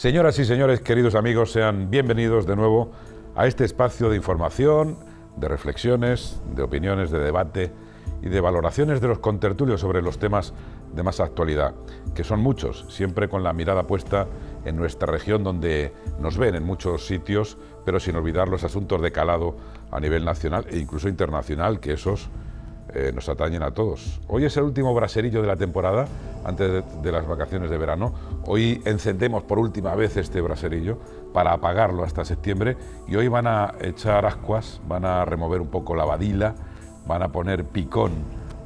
Señoras y señores, queridos amigos, sean bienvenidos de nuevo a este espacio de información, de reflexiones, de opiniones, de debate y de valoraciones de los contertulios sobre los temas de más actualidad, que son muchos, siempre con la mirada puesta en nuestra región donde nos ven en muchos sitios, pero sin olvidar los asuntos de calado a nivel nacional e incluso internacional, que esos eh, nos atañen a todos. Hoy es el último braserillo de la temporada, antes de, las vacaciones de verano. Hoy encendemos por última vez este braserillo para apagarlo hasta septiembre y hoy van a echar ascuas, van a remover un poco la badila, van a poner picón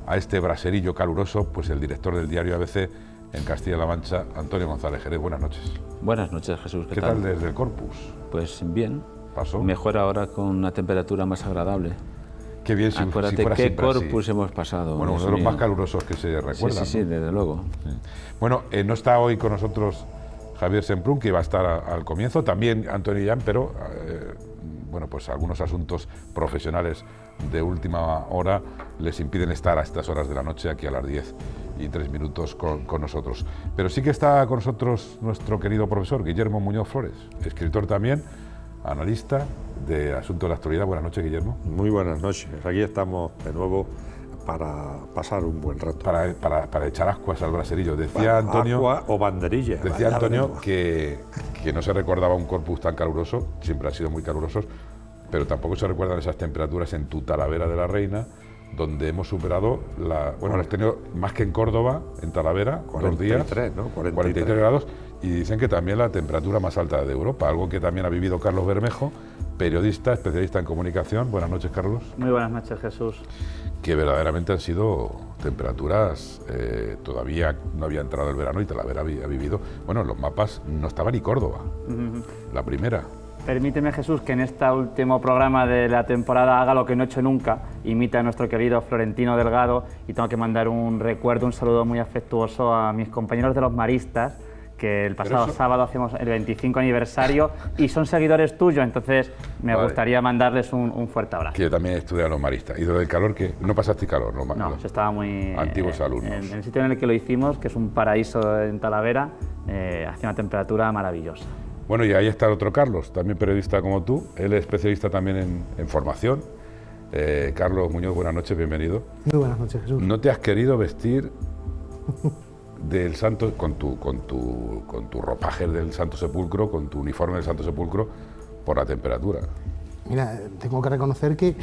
a este braserillo caluroso, pues el director del diario ABC en Castilla-La Mancha, Antonio González Jerez. Buenas noches. Buenas noches, Jesús. ¿Qué, ¿Qué tal? desde el Corpus? Pues bien. ¿Pasó? Mejor ahora con una temperatura más agradable. Qué bien Acuérdate qué corpus hemos pasado. Bueno, uno de los más calurosos que se recuerda. Sí, sí, desde luego. Bueno, eh, no está hoy con nosotros Javier Semprún, que iba a estar al comienzo, también Antonio Jan, pero eh, bueno, pues algunos asuntos profesionales de última hora les impiden estar a estas horas de la noche, aquí a las 10 y 3 minutos con, con nosotros. Pero sí que está con nosotros nuestro querido profesor Guillermo Muñoz Flores, escritor también analista de Asuntos de la Actualidad. Buenas noches, Guillermo. Muy buenas noches. Aquí estamos de nuevo para pasar un buen rato. Para, echar ascuas al braserillo. Decía Antonio. o banderilla. Decía Antonio que, que no se recordaba un corpus tan caluroso, siempre han sido muy calurosos, pero tampoco se recuerdan esas temperaturas en tu Talavera de la Reina, donde hemos superado la. Bueno, hemos tenido más que en Córdoba, en Talavera, dos días. ¿no? 43 grados y dicen que también la temperatura más alta de Europa, algo que también ha vivido Carlos Bermejo, periodista, especialista en comunicación. Buenas noches, Carlos. Muy buenas noches, Jesús. Que verdaderamente han sido temperaturas, eh, todavía no había entrado el verano y la había vivido. Bueno, los mapas no estaba ni Córdoba, la primera. Permíteme, Jesús, que en este último programa de la temporada haga lo que no he hecho nunca, imita a nuestro querido Florentino Delgado y tengo que mandar un recuerdo, un saludo muy afectuoso a mis compañeros de los maristas que el pasado sábado hacemos el 25 aniversario y son seguidores tuyos, entonces me gustaría mandarles un, fuerte abrazo. Que yo también estudié a los maristas. ¿Y lo del calor que ¿No pasaste calor? No, no estaba muy... Antiguos eh, alumnos. En, el sitio en el que lo hicimos, que es un paraíso en Talavera, eh, hacía una temperatura maravillosa. Bueno, y ahí está el otro Carlos, también periodista como tú. Él es especialista también en, formación. Eh, Carlos Muñoz, buenas noches, bienvenido. Muy buenas noches, Jesús. ¿No te has querido vestir del Santo, con tu, con, tu, con tu ropaje del Santo Sepulcro, con tu uniforme del Santo Sepulcro, por la temperatura. Mira, tengo que reconocer que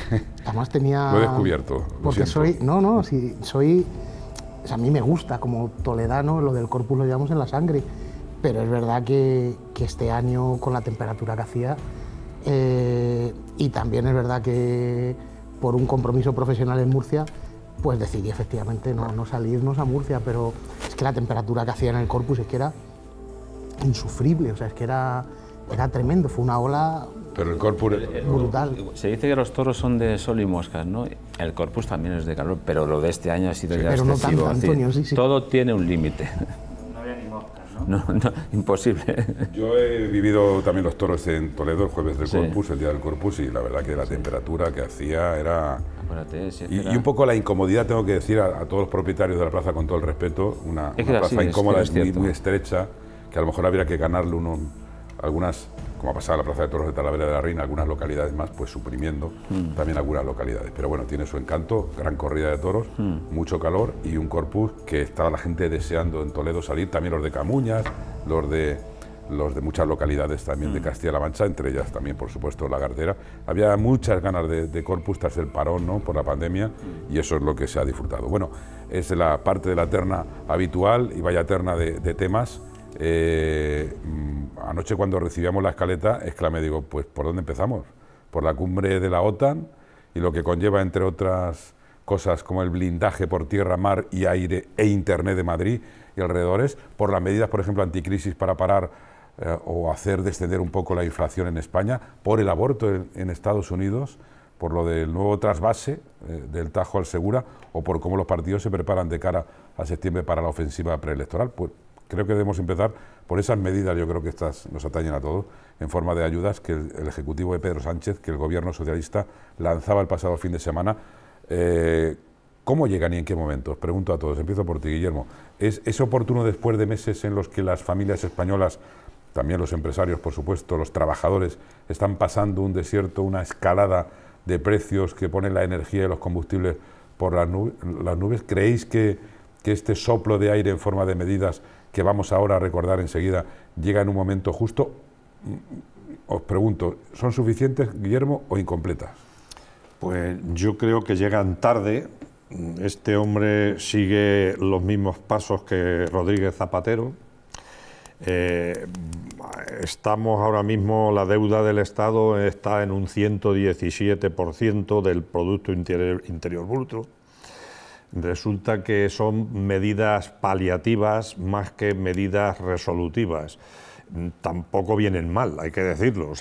jamás tenía... lo he descubierto. porque soy... No, no, si soy... a mí me gusta, como toledano, lo del corpus lo llevamos en la sangre. Pero es verdad que, este año, con la temperatura que hacía, eh, y también es verdad que por un compromiso profesional en Murcia, pues decidí efectivamente no, no salirnos a Murcia, pero la temperatura que hacía en el corpus es que era insufrible, o sea, es que era, era tremendo, fue una ola brutal. Se dice que los toros son de sol y moscas, ¿no? El corpus también es de calor, pero lo de este año ha sido ya excesivo. Todo tiene un límite. No había ni moscas, No, no, imposible. Yo he vivido también los toros en Toledo el jueves del corpus, el día del corpus, y la verdad que la temperatura que hacía era eh, y, un poco la incomodidad, tengo que decir a, todos los propietarios de la plaza, con todo el respeto, una, plaza incómoda, es, muy, estrecha, que a lo mejor habría que ganarle uno, algunas, como ha pasado en la Plaza de Toros de Talavera de la Reina, algunas localidades más, pues suprimiendo mm. también algunas localidades. Pero bueno, tiene su encanto, gran corrida de toros, mm. mucho calor y un corpus que estaba la gente deseando en Toledo salir, también los de Camuñas, los de los de muchas localidades también de mm. Castilla-La Mancha, entre ellas también, por supuesto, La Gardera. Había muchas ganas de, Corpus tras el parón, ¿no?, por la pandemia, y eso es lo que se ha disfrutado. Bueno, es la parte de la terna habitual y vaya terna de, temas. Eh, mm, anoche cuando recibíamos la escaleta, exclamé, digo, pues ¿por dónde empezamos? Por la cumbre de la OTAN y lo que conlleva, entre otras cosas como el blindaje por tierra, mar y aire e Internet de Madrid y alrededores, por las medidas, por ejemplo, anticrisis para parar eh, o hacer descender un poco la inflación en España, por el aborto en, Estados Unidos, por lo del nuevo trasvase eh, del Tajo al Segura o por cómo los partidos se preparan de cara a septiembre para la ofensiva preelectoral. Pues creo que debemos empezar por esas medidas, yo creo que estas nos atañen a todos, en forma de ayudas que el, Ejecutivo de Pedro Sánchez, que el Gobierno socialista lanzaba el pasado fin de semana. Eh, ¿Cómo llegan y en qué momentos? Pregunto a todos. Empiezo por ti, Guillermo. ¿Es, ¿Es, oportuno después de meses en los que las familias españolas también los empresarios, por supuesto, los trabajadores, están pasando un desierto, una escalada de precios que ponen la energía y los combustibles por las, nubes. ¿Creéis que, que, este soplo de aire en forma de medidas que vamos ahora a recordar enseguida llega en un momento justo? Os pregunto, ¿son suficientes, Guillermo, o incompletas? Pues yo creo que llegan tarde. Este hombre sigue los mismos pasos que Rodríguez Zapatero, eh, estamos ahora mismo, la deuda del Estado está en un 117% del Producto Interior, Bruto. Resulta que son medidas paliativas más que medidas resolutivas. Tampoco vienen mal, hay que decirlo,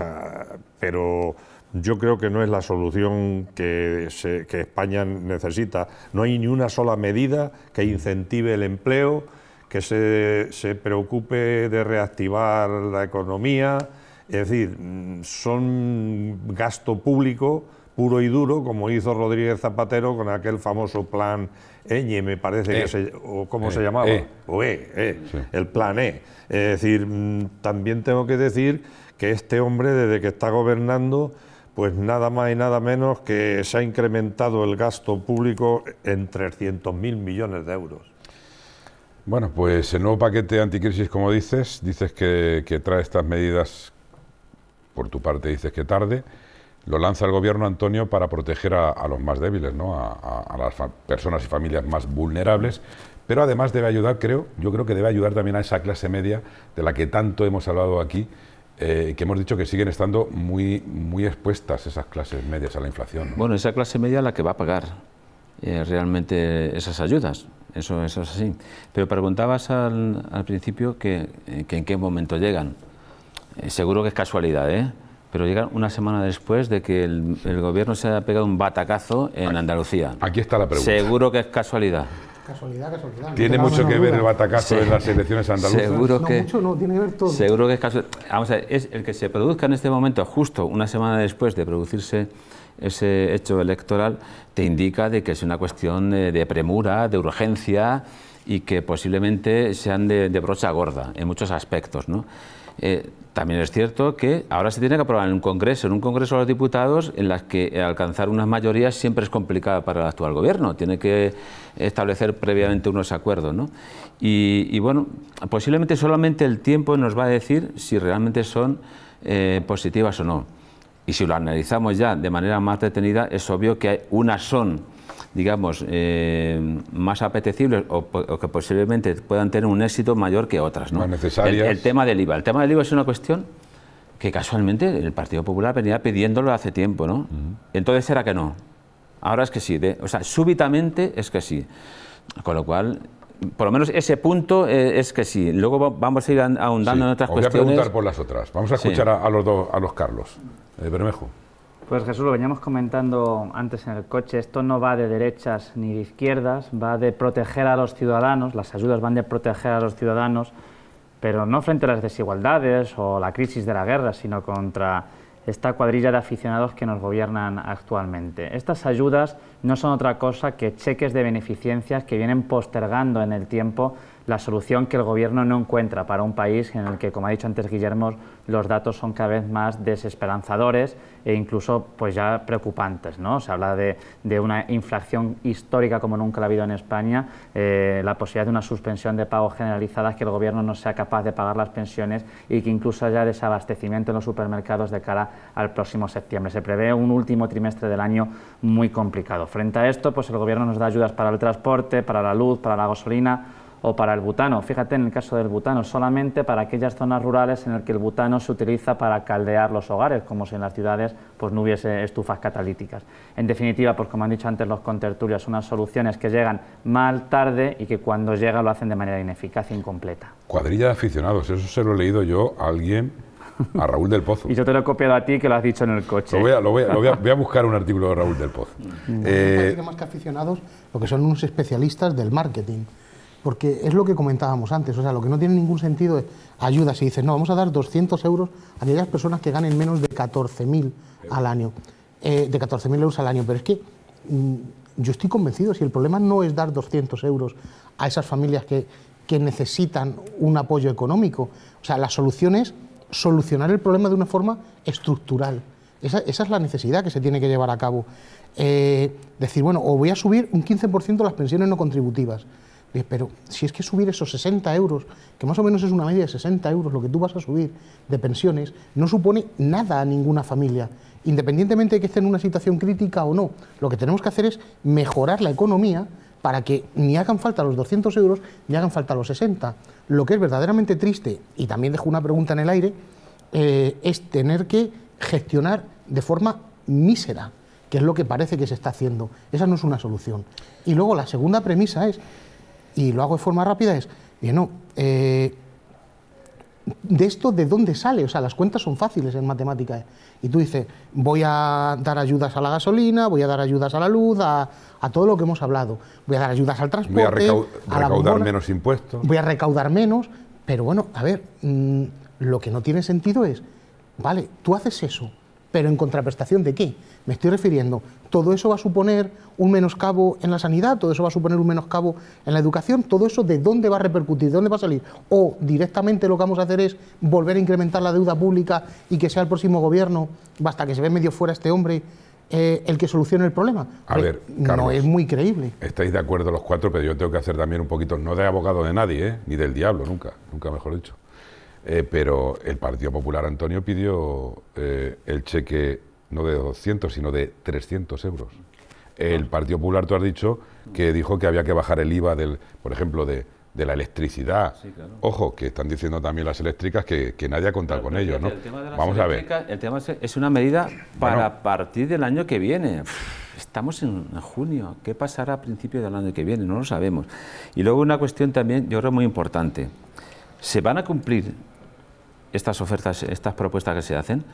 pero yo creo que no es la solución que España necesita. No hay ni una sola medida que incentive el empleo, que se, preocupe de reactivar la economía, es decir, mm, son gasto público puro y duro, como hizo Rodríguez Zapatero con aquel famoso plan Eñe, me parece que e. se, o cómo e. se llamaba, e. o E, el plan E. Es decir, mm, también tengo que decir que este hombre, desde que está gobernando, pues nada más y nada menos que se ha incrementado el gasto público en 300.000 millones de euros. Bueno, pues el nuevo paquete anticrisis, como dices, dices que, trae estas medidas, por tu parte dices que tarde, lo lanza el gobierno, Antonio, para proteger a, los más débiles, ¿no? a, las personas y familias más vulnerables, pero además debe ayudar, creo, yo creo que debe ayudar también a esa clase media de la que tanto hemos hablado aquí, eh, que hemos dicho que siguen estando muy, muy expuestas esas clases medias a la inflación. Bueno, esa clase media es la que va a pagar, eh, realmente esas ayudas. Eso, eso es así. Pero preguntabas al, al principio que, eh, en qué momento llegan. Eh, seguro que es casualidad, ¿eh? pero llegan una semana después de que el, gobierno se ha pegado un batacazo en Andalucía. Aquí está la pregunta. Seguro que es casualidad. Casualidad, casualidad. ¿Tiene mucho que ver el batacazo en las elecciones andaluzas? Seguro que, no, tiene que ver todo. Seguro que es casualidad. Vamos a ver, es el que se produzca en este momento, justo una semana después de producirse ese hecho electoral te indica de que es una cuestión de premura, de urgencia y que posiblemente sean de, brocha gorda en muchos aspectos. Eh, también es cierto que ahora se tiene que aprobar en un Congreso, en un Congreso de los Diputados, en las que alcanzar unas mayorías siempre es complicado para el actual Gobierno. Tiene que establecer previamente unos acuerdos. ¿no? Y, bueno, posiblemente solamente el tiempo nos va a decir si realmente son eh, positivas o no. Y si lo analizamos ya de manera más detenida, es obvio que unas son, digamos, eh, más apetecibles o, que posiblemente puedan tener un éxito mayor que otras. ¿no? el, el tema del IVA. El tema del IVA es una cuestión que casualmente el Partido Popular venía pidiéndolo hace tiempo, ¿no? Entonces era que no. Ahora es que sí. o sea, súbitamente es que sí. Con lo cual, por lo menos ese punto eh, es que sí. Luego vamos a ir ahondando en otras cuestiones. Voy a preguntar por las otras. Vamos a escuchar a, los dos, a los Carlos. Eh, Bermejo. Pues Jesús, lo veníamos comentando antes en el coche, esto no va de derechas ni de izquierdas, va de proteger a los ciudadanos, las ayudas van de proteger a los ciudadanos, pero no frente a las desigualdades o la crisis de la guerra, sino contra esta cuadrilla de aficionados que nos gobiernan actualmente. Estas ayudas no son otra cosa que cheques de beneficiencias que vienen postergando en el tiempo la solución que el Gobierno no encuentra para un país en el que, como ha dicho antes Guillermo, los datos son cada vez más desesperanzadores e incluso pues ya preocupantes. ¿no? Se habla de, una inflación histórica como nunca la ha habido en España, eh, la posibilidad de una suspensión de pagos generalizadas, que el Gobierno no sea capaz de pagar las pensiones y que incluso haya desabastecimiento en los supermercados de cara al próximo septiembre. Se prevé un último trimestre del año muy complicado. Frente a esto, pues el Gobierno nos da ayudas para el transporte, para la luz, para la gasolina, o para el butano. Fíjate en el caso del butano, solamente para aquellas zonas rurales en las que el butano se utiliza para caldear los hogares, como si en las ciudades pues, no hubiese estufas catalíticas. En definitiva, pues como han dicho antes los contertulios, unas soluciones que llegan mal tarde y que cuando llegan lo hacen de manera ineficaz e incompleta. Cuadrilla de aficionados, eso se lo he leído yo a alguien a Raúl del Pozo. Y yo te lo he copiado a ti que lo has dicho en el coche. Lo voy a, buscar un artículo de Raúl del Pozo. eh, más que aficionados, lo que son unos especialistas del marketing. Porque es lo que comentábamos antes, o sea, lo que no tiene ningún sentido es ayuda si dices, no, vamos a dar 200 euros a aquellas personas que ganen menos de 14.000 al año, eh, de 14.000 euros al año, pero es que mm, yo estoy convencido, si el problema no es dar 200 euros a esas familias que, necesitan un apoyo económico, o sea, la solución es solucionar el problema de una forma estructural. Esa, es la necesidad que se tiene que llevar a cabo. Eh, decir, bueno, o voy a subir un 15% las pensiones no contributivas, pero si es que subir esos 60 euros, que más o menos es una media de 60 euros lo que tú vas a subir de pensiones, no supone nada a ninguna familia, independientemente de que esté en una situación crítica o no. Lo que tenemos que hacer es mejorar la economía para que ni hagan falta los 200 euros ni hagan falta los 60. Lo que es verdaderamente triste, y también dejo una pregunta en el aire, eh, es tener que gestionar de forma mísera, que es lo que parece que se está haciendo. Esa no es una solución. Y luego la segunda premisa es y lo hago de forma rápida es, eh, ¿de esto de dónde sale? O sea, las cuentas son fáciles en matemáticas. ¿eh? Y tú dices, voy a dar ayudas a la gasolina, voy a dar ayudas a la luz, a, todo lo que hemos hablado. Voy a dar ayudas al transporte. Voy a, a recaudar menos impuestos. Voy a recaudar menos. Pero bueno, a ver, mm, lo que no tiene sentido es, vale, tú haces eso, ¿Pero en contraprestación de qué? Me estoy refiriendo, ¿todo eso va a suponer un menoscabo en la sanidad? ¿Todo eso va a suponer un menoscabo en la educación? ¿Todo eso de dónde va a repercutir? ¿De dónde va a salir? ¿O directamente lo que vamos a hacer es volver a incrementar la deuda pública y que sea el próximo gobierno, basta que se ve medio fuera este hombre, eh, el que solucione el problema? A ver, Carlos, no es muy creíble. Estáis de acuerdo los cuatro, pero yo tengo que hacer también un poquito, no de abogado de nadie, ¿eh? ni del diablo, nunca, nunca mejor dicho. Eh, pero el Partido Popular, Antonio, pidió eh, el cheque no de 200, sino de 300 euros. El Partido Popular, tú has dicho, que dijo que había que bajar el IVA, del, por ejemplo, de, la electricidad. Ojo, que están diciendo también las eléctricas que, nadie ha contado con ellos. ¿no? Vamos a ver. El tema es una medida para partir del año que viene. Estamos en junio. ¿Qué pasará a principios del año que viene? No lo sabemos. Y luego una cuestión también, yo creo, muy importante. ¿Se van a cumplir estas ofertas, estas propuestas que se hacen?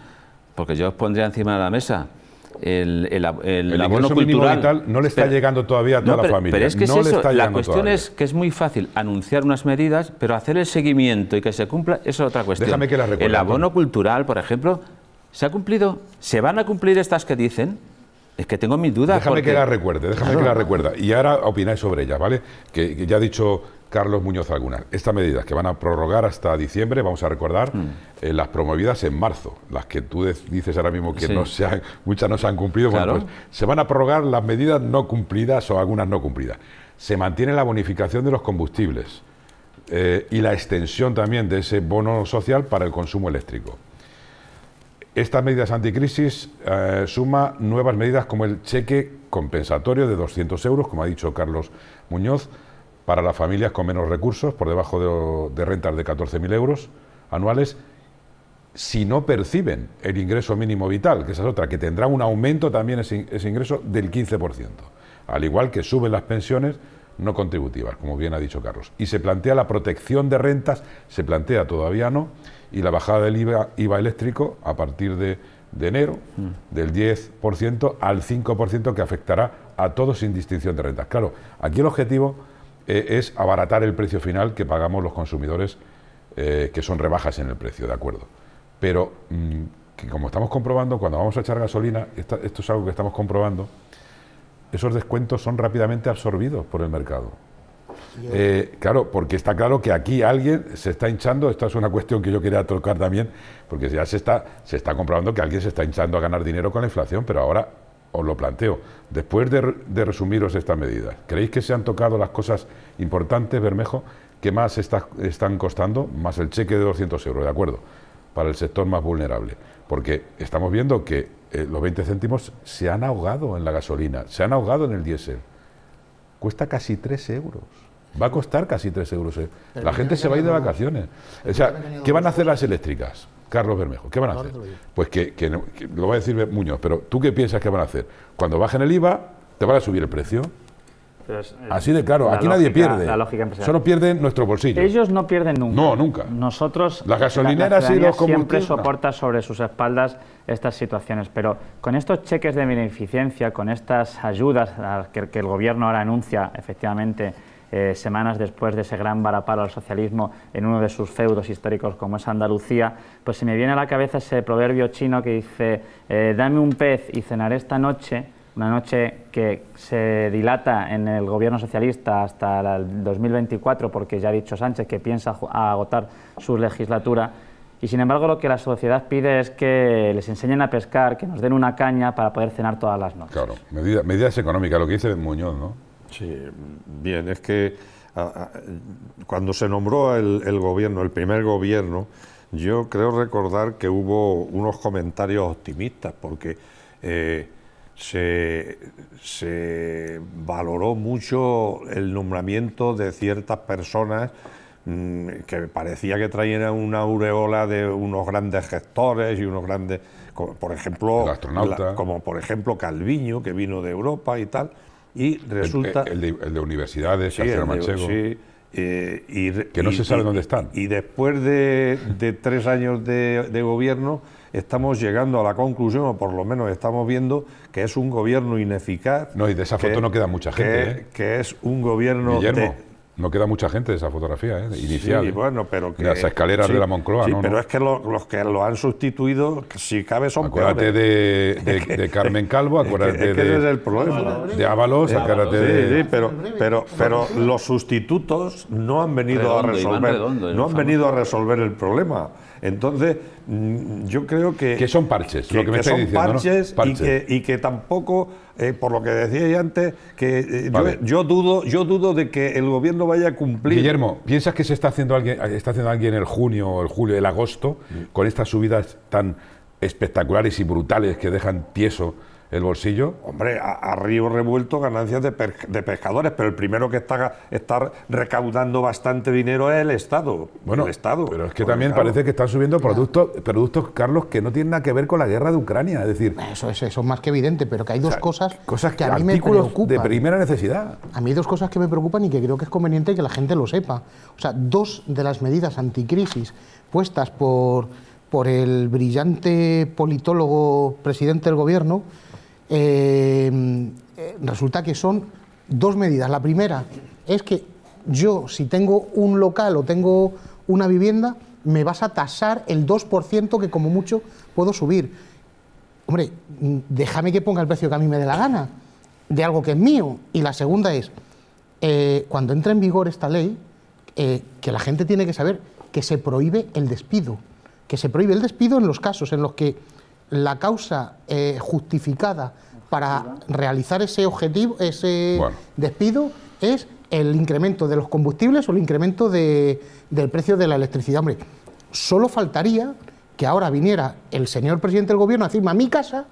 Porque yo os pondría encima de la mesa el, el, el, el abono cultural no le está llegando todavía a toda la familia. Pero es que eso, la cuestión es que es muy fácil anunciar unas medidas, pero hacer el seguimiento y que se cumpla es otra cuestión. Déjame que recuerde, El abono cultural, por ejemplo, ¿se ha cumplido? ¿Se van a cumplir estas que dicen? Es que tengo mis dudas. Déjame que la recuerde, déjame que la recuerde. Y ahora opináis sobre ella, ¿vale? que ya ha dicho Carlos Muñoz Algunas. Estas medidas que van a prorrogar hasta diciembre, vamos a recordar mm. eh, las promovidas en marzo, las que tú dices ahora mismo que no se han, muchas no se han cumplido, pues, se van a prorrogar las medidas no cumplidas o algunas no cumplidas. Se mantiene la bonificación de los combustibles eh, y la extensión también de ese bono social para el consumo eléctrico. Estas medidas anticrisis eh, suma nuevas medidas como el cheque compensatorio de 200 euros, como ha dicho Carlos Muñoz, para las familias con menos recursos, por debajo de, rentas de 14.000 euros anuales, si no perciben el ingreso mínimo vital, que esa es otra, que tendrá un aumento también ese, ingreso del 15%, al igual que suben las pensiones no contributivas, como bien ha dicho Carlos. Y se plantea la protección de rentas, se plantea todavía no, y la bajada del IVA, eléctrico a partir de, enero, mm. del 10% al 5% que afectará a todos sin distinción de rentas. Claro, aquí el objetivo eh, es abaratar el precio final que pagamos los consumidores, eh, que son rebajas en el precio, ¿de acuerdo? Pero mm, que como estamos comprobando, cuando vamos a echar gasolina, esto es algo que estamos comprobando, esos descuentos son rápidamente absorbidos por el mercado. Eh, claro, porque está claro que aquí alguien se está hinchando, esta es una cuestión que yo quería tocar también, porque ya se está, se está comprobando que alguien se está hinchando a ganar dinero con la inflación, pero ahora os lo planteo. Después de, resumiros estas medidas, ¿creéis que se han tocado las cosas importantes, Bermejo? que más están costando? Más el cheque de 200 euros, ¿de acuerdo? Para el sector más vulnerable. Porque estamos viendo que eh, los 20 céntimos se han ahogado en la gasolina, se han ahogado en el diésel. Cuesta casi 3 euros. Va a costar casi 3 euros. ¿eh? La gente se va a ir de vacaciones. O sea, ¿qué van a hacer las eléctricas? Carlos Bermejo. ¿Qué van a hacer? pues que, que, lo va a decir Muñoz, pero ¿tú qué piensas que van a hacer? Cuando bajen el IVA, ¿te van a subir el precio? Así de claro, aquí nadie pierde. La Solo pierden nuestro bolsillo. Ellos no pierden nunca. No, nunca. Nosotros, la, gasolinera Siempre soporta sobre sus espaldas estas situaciones, pero con estos cheques de beneficencia, con estas ayudas que, que el gobierno ahora anuncia efectivamente eh, semanas después de ese gran varapalo al socialismo en uno de sus feudos históricos como es Andalucía, pues se me viene a la cabeza ese proverbio chino que dice, eh, dame un pez y cenaré esta noche, una noche que se dilata en el gobierno socialista hasta el 2024, porque ya ha dicho Sánchez que piensa agotar su legislatura, y sin embargo lo que la sociedad pide es que les enseñen a pescar, que nos den una caña para poder cenar todas las noches. Claro, medidas, medidas económicas, lo que dice Muñoz, ¿no? Sí, bien, es que cuando se nombró el, gobierno, el primer gobierno, yo creo recordar que hubo unos comentarios optimistas, porque eh, se, valoró mucho el nombramiento de ciertas personas mm, que parecía que traían una aureola de unos grandes gestores y unos grandes, por ejemplo, como por ejemplo Calviño, que vino de Europa y tal y resulta... El, de, universidades, Manchego. y, que no se sabe dónde están. Y después de, tres años de, gobierno, estamos llegando a la conclusión, o por lo menos estamos viendo, que es un gobierno ineficaz. No, y de esa foto no queda mucha gente. ¿eh? Que, es un gobierno. No queda mucha gente de esa fotografía, ¿eh? inicial. Sí, ¿eh? bueno, pero que... las escaleras de la Moncloa, ¿no? pero es que los que lo han sustituido, si cabe, son Acuérdate De, de, Carmen Calvo, acuérdate de... problema. De Ábalos, acuérdate de... Sí, pero, pero, pero los sustitutos no han venido a resolver... no han venido a resolver el problema. Entonces, mm, yo creo que... Que son parches, lo que me parches, Y, que, tampoco, eh, por lo que decía antes, que eh, yo, dudo yo dudo de que el gobierno vaya a cumplir... Guillermo, ¿piensas que se está haciendo alguien, está haciendo alguien el junio, o el julio, el agosto, mm. con estas subidas tan espectaculares y brutales que dejan tieso el bolsillo? Hombre, a, río revuelto ganancias de, pescadores, pero el primero que está, recaudando bastante dinero es el Estado. Bueno, el Estado. Pero es que también parece que están subiendo productos, productos, Carlos, que no tienen nada que ver con la guerra de Ucrania. Es decir, eso es, eso más que evidente, pero que hay dos cosas, cosas que, a mí me preocupan. De primera necesidad. A mí hay dos cosas que me preocupan y que creo que es conveniente que la gente lo sepa. O sea, dos de las medidas anticrisis puestas por, por el brillante politólogo presidente del gobierno eh, resulta que son dos medidas. La primera es que yo, si tengo un local o tengo una vivienda, me vas a tasar el 2% que como mucho puedo subir. Hombre, déjame que ponga el precio que a mí me dé la gana de algo que es mío. Y la segunda es, eh, cuando entra en vigor esta ley, eh, que la gente tiene que saber que se prohíbe el despido, que se prohíbe el despido en los casos en los que la causa eh, justificada para realizar ese objetivo, ese despido, es el incremento de los combustibles o el incremento de, del precio de la electricidad. Hombre, solo faltaría que ahora viniera el señor presidente del gobierno a decirme a mi casa,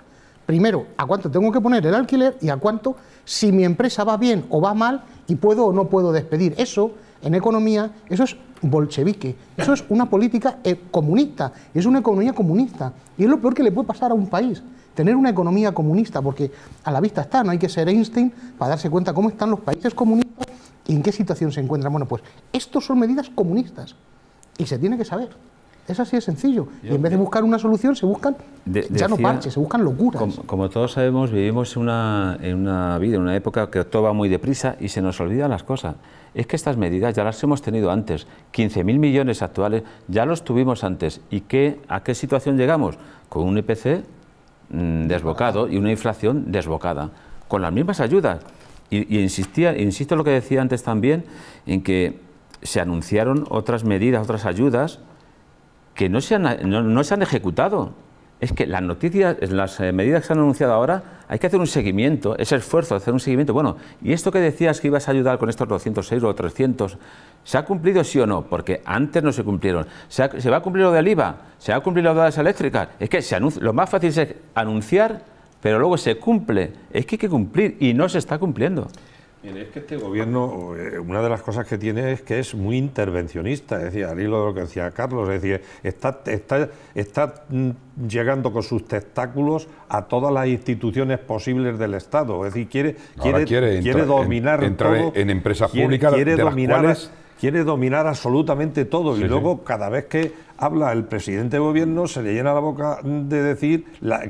primero, a cuánto tengo que poner el alquiler y a cuánto si mi empresa va bien o va mal y puedo o no puedo despedir. Eso, en economía, eso es bolchevique. Eso es una política eh, comunista, es una economía comunista. Y es lo peor que le puede pasar a un país, tener una economía comunista, porque a la vista está, no hay que ser Einstein para darse cuenta cómo están los países comunistas y en qué situación se encuentran. Bueno, pues estos son medidas comunistas y se tiene que saber. Es así de sencillo. y en vez de buscar una solución, se buscan ya no parches, se buscan locuras. Como, todos sabemos, vivimos una, en una vida, en una época que todo va muy deprisa y se nos olvidan las cosas es que estas medidas ya las hemos tenido antes, 15.000 millones actuales ya los tuvimos antes. ¿Y qué, a qué situación llegamos? Con un IPC e mm, desbocado y una inflación desbocada, con las mismas ayudas. Y, insistía, insisto en lo que decía antes también, en que se anunciaron otras medidas, otras ayudas que no no se han ejecutado es que las noticias, las eh, medidas que se han anunciado ahora, hay que hacer un seguimiento, ese esfuerzo, de hacer un seguimiento. Bueno, y esto que decías que ibas a ayudar con estos 206 o 300, ¿se ha cumplido sí o no? Porque antes no se cumplieron. ¿Se, va a cumplir lo del IVA? ¿Se va a cumplir lo de las eléctricas? Es que lo más fácil es anunciar, pero luego se cumple. Es que hay que cumplir y no se está cumpliendo es que este gobierno, eh, una de las cosas que tiene es que es muy intervencionista, es decir, al hilo de lo que decía Carlos, es decir, está, está, mm, llegando con sus tentáculos a todas las instituciones posibles del Estado, es decir, quiere, quiere, dominar todo, en, empresas públicas, quiere, dominar quiere dominar absolutamente todo y luego cada vez que habla el presidente de gobierno se le llena la boca de decir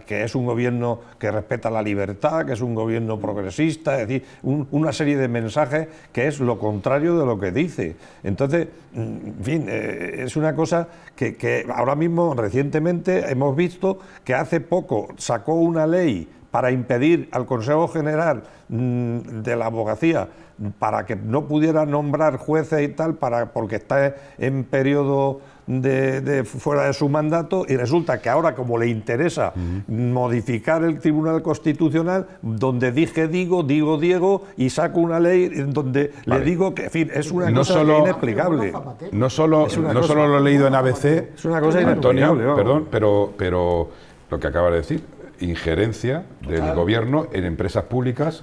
que es un gobierno que respeta la libertad, que es un gobierno progresista, es decir, una serie de mensajes que es lo contrario de lo que dice. Entonces, en fin, eh, es una cosa que ahora mismo recientemente hemos visto que hace poco sacó una ley para impedir al Consejo General mm, de la Abogacía para que no pudiera nombrar jueces y tal, para, porque está en periodo de, fuera de su mandato, y resulta que ahora, como le interesa modificar el Tribunal Constitucional, donde dije digo, digo Diego, y saco una ley en donde le digo que, en fin, es una no cosa inexplicable. No solo, no solo lo he leído en ABC, es una cosa Antonio, perdón, pero, pero lo que acaba de decir, injerencia del gobierno en empresas públicas.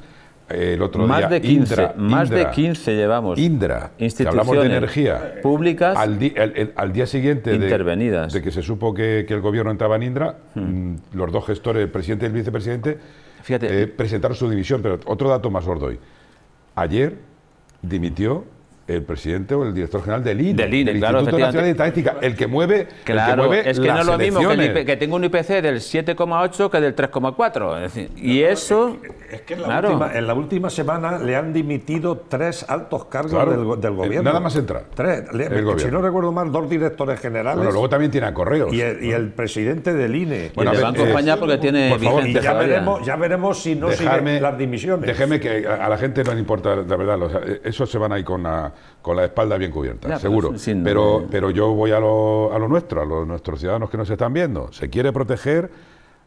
El otro más de 15, más de 15 llevamos. Indra, instituciones de energía públicas al, día siguiente intervenidas. De, que se supo que, el gobierno entraba en Indra, hmm. mm, los dos gestores, el presidente y el vicepresidente, Fíjate. Eh, presentaron su división. Pero otro dato más gordo Ayer dimitió el presidente o el director general del INE, del, e, Instituto Nacional de Estadística, el que mueve, claro, es que no es lo mismo que, que, tengo un IPC del 7,8 que del 3,4, y eso es, que en la, última, en la, última, semana le han dimitido tres altos cargos del, del, eh, gobierno. Nada más entrar. Tres, si no recuerdo mal, dos directores generales. luego también tiene a correos. Y el, y el presidente del INE. Bueno, y Banco eh, España porque tiene ya veremos, ya veremos si no dejarme, siguen las dimisiones. Déjeme que a, la gente no le importa, la verdad, eh, eso esos se van ahí con la con la espalda bien cubierta, seguro. Pero, pero, yo voy a lo, nuestro, a los nuestros ciudadanos que nos están viendo. Se quiere proteger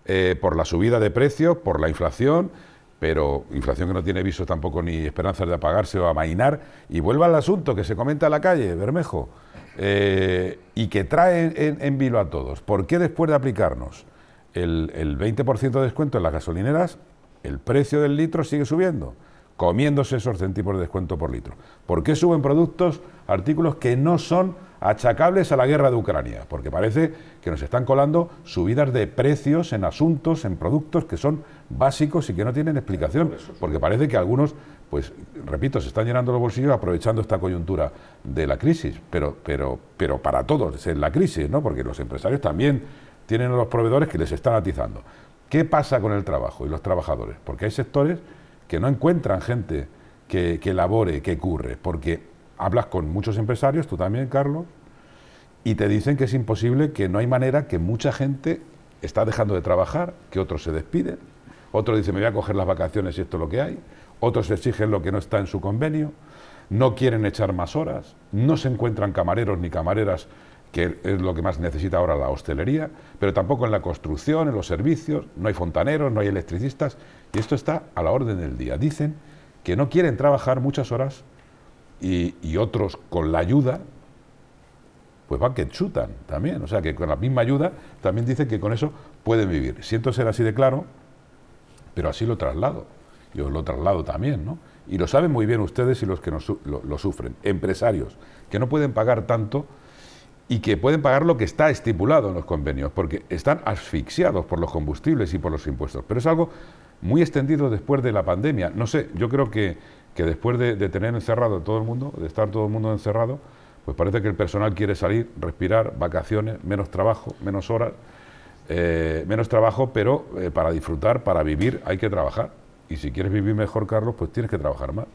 eh, por la subida de precios, por la inflación, pero inflación que no tiene visos tampoco ni esperanzas de apagarse o amainar. Y vuelva al asunto que se comenta en la calle, Bermejo, eh, y que trae en, vilo a todos. ¿Por qué después de aplicarnos el, el 20% de descuento en las gasolineras, el precio del litro sigue subiendo? comiéndose esos centímetros de descuento por litro. ¿Por qué suben productos, artículos que no son achacables a la guerra de Ucrania? Porque parece que nos están colando subidas de precios en asuntos, en productos que son básicos y que no tienen explicación, porque parece que algunos, pues repito, se están llenando los bolsillos aprovechando esta coyuntura de la crisis, pero pero pero para todos es la crisis, ¿no? Porque los empresarios también tienen a los proveedores que les están atizando. ¿Qué pasa con el trabajo y los trabajadores? Porque hay sectores que no encuentran gente que, que labore, que curre, porque hablas con muchos empresarios, tú también, Carlos, y te dicen que es imposible, que no hay manera, que mucha gente está dejando de trabajar, que otros se despiden, otros dicen me voy a coger las vacaciones y esto es lo que hay, otros exigen lo que no está en su convenio, no quieren echar más horas, no se encuentran camareros ni camareras que es lo que más necesita ahora la hostelería, pero tampoco en la construcción, en los servicios, no hay fontaneros, no hay electricistas, y esto está a la orden del día. Dicen que no quieren trabajar muchas horas y, otros con la ayuda, pues van que chutan también, o sea que con la misma ayuda también dicen que con eso pueden vivir. Siento ser así de claro, pero así lo traslado, yo lo traslado también, ¿no? Y lo saben muy bien ustedes y los que lo sufren, empresarios, que no pueden pagar tanto y que pueden pagar lo que está estipulado en los convenios, porque están asfixiados por los combustibles y por los impuestos. Pero es algo muy extendido después de la pandemia. No sé, yo creo que, después de, tener encerrado todo el mundo, de estar todo el mundo encerrado, pues parece que el personal quiere salir, respirar, vacaciones, menos trabajo, menos horas, eh, menos trabajo, pero eh, para disfrutar, para vivir, hay que trabajar. Y si quieres vivir mejor, Carlos, pues tienes que trabajar más.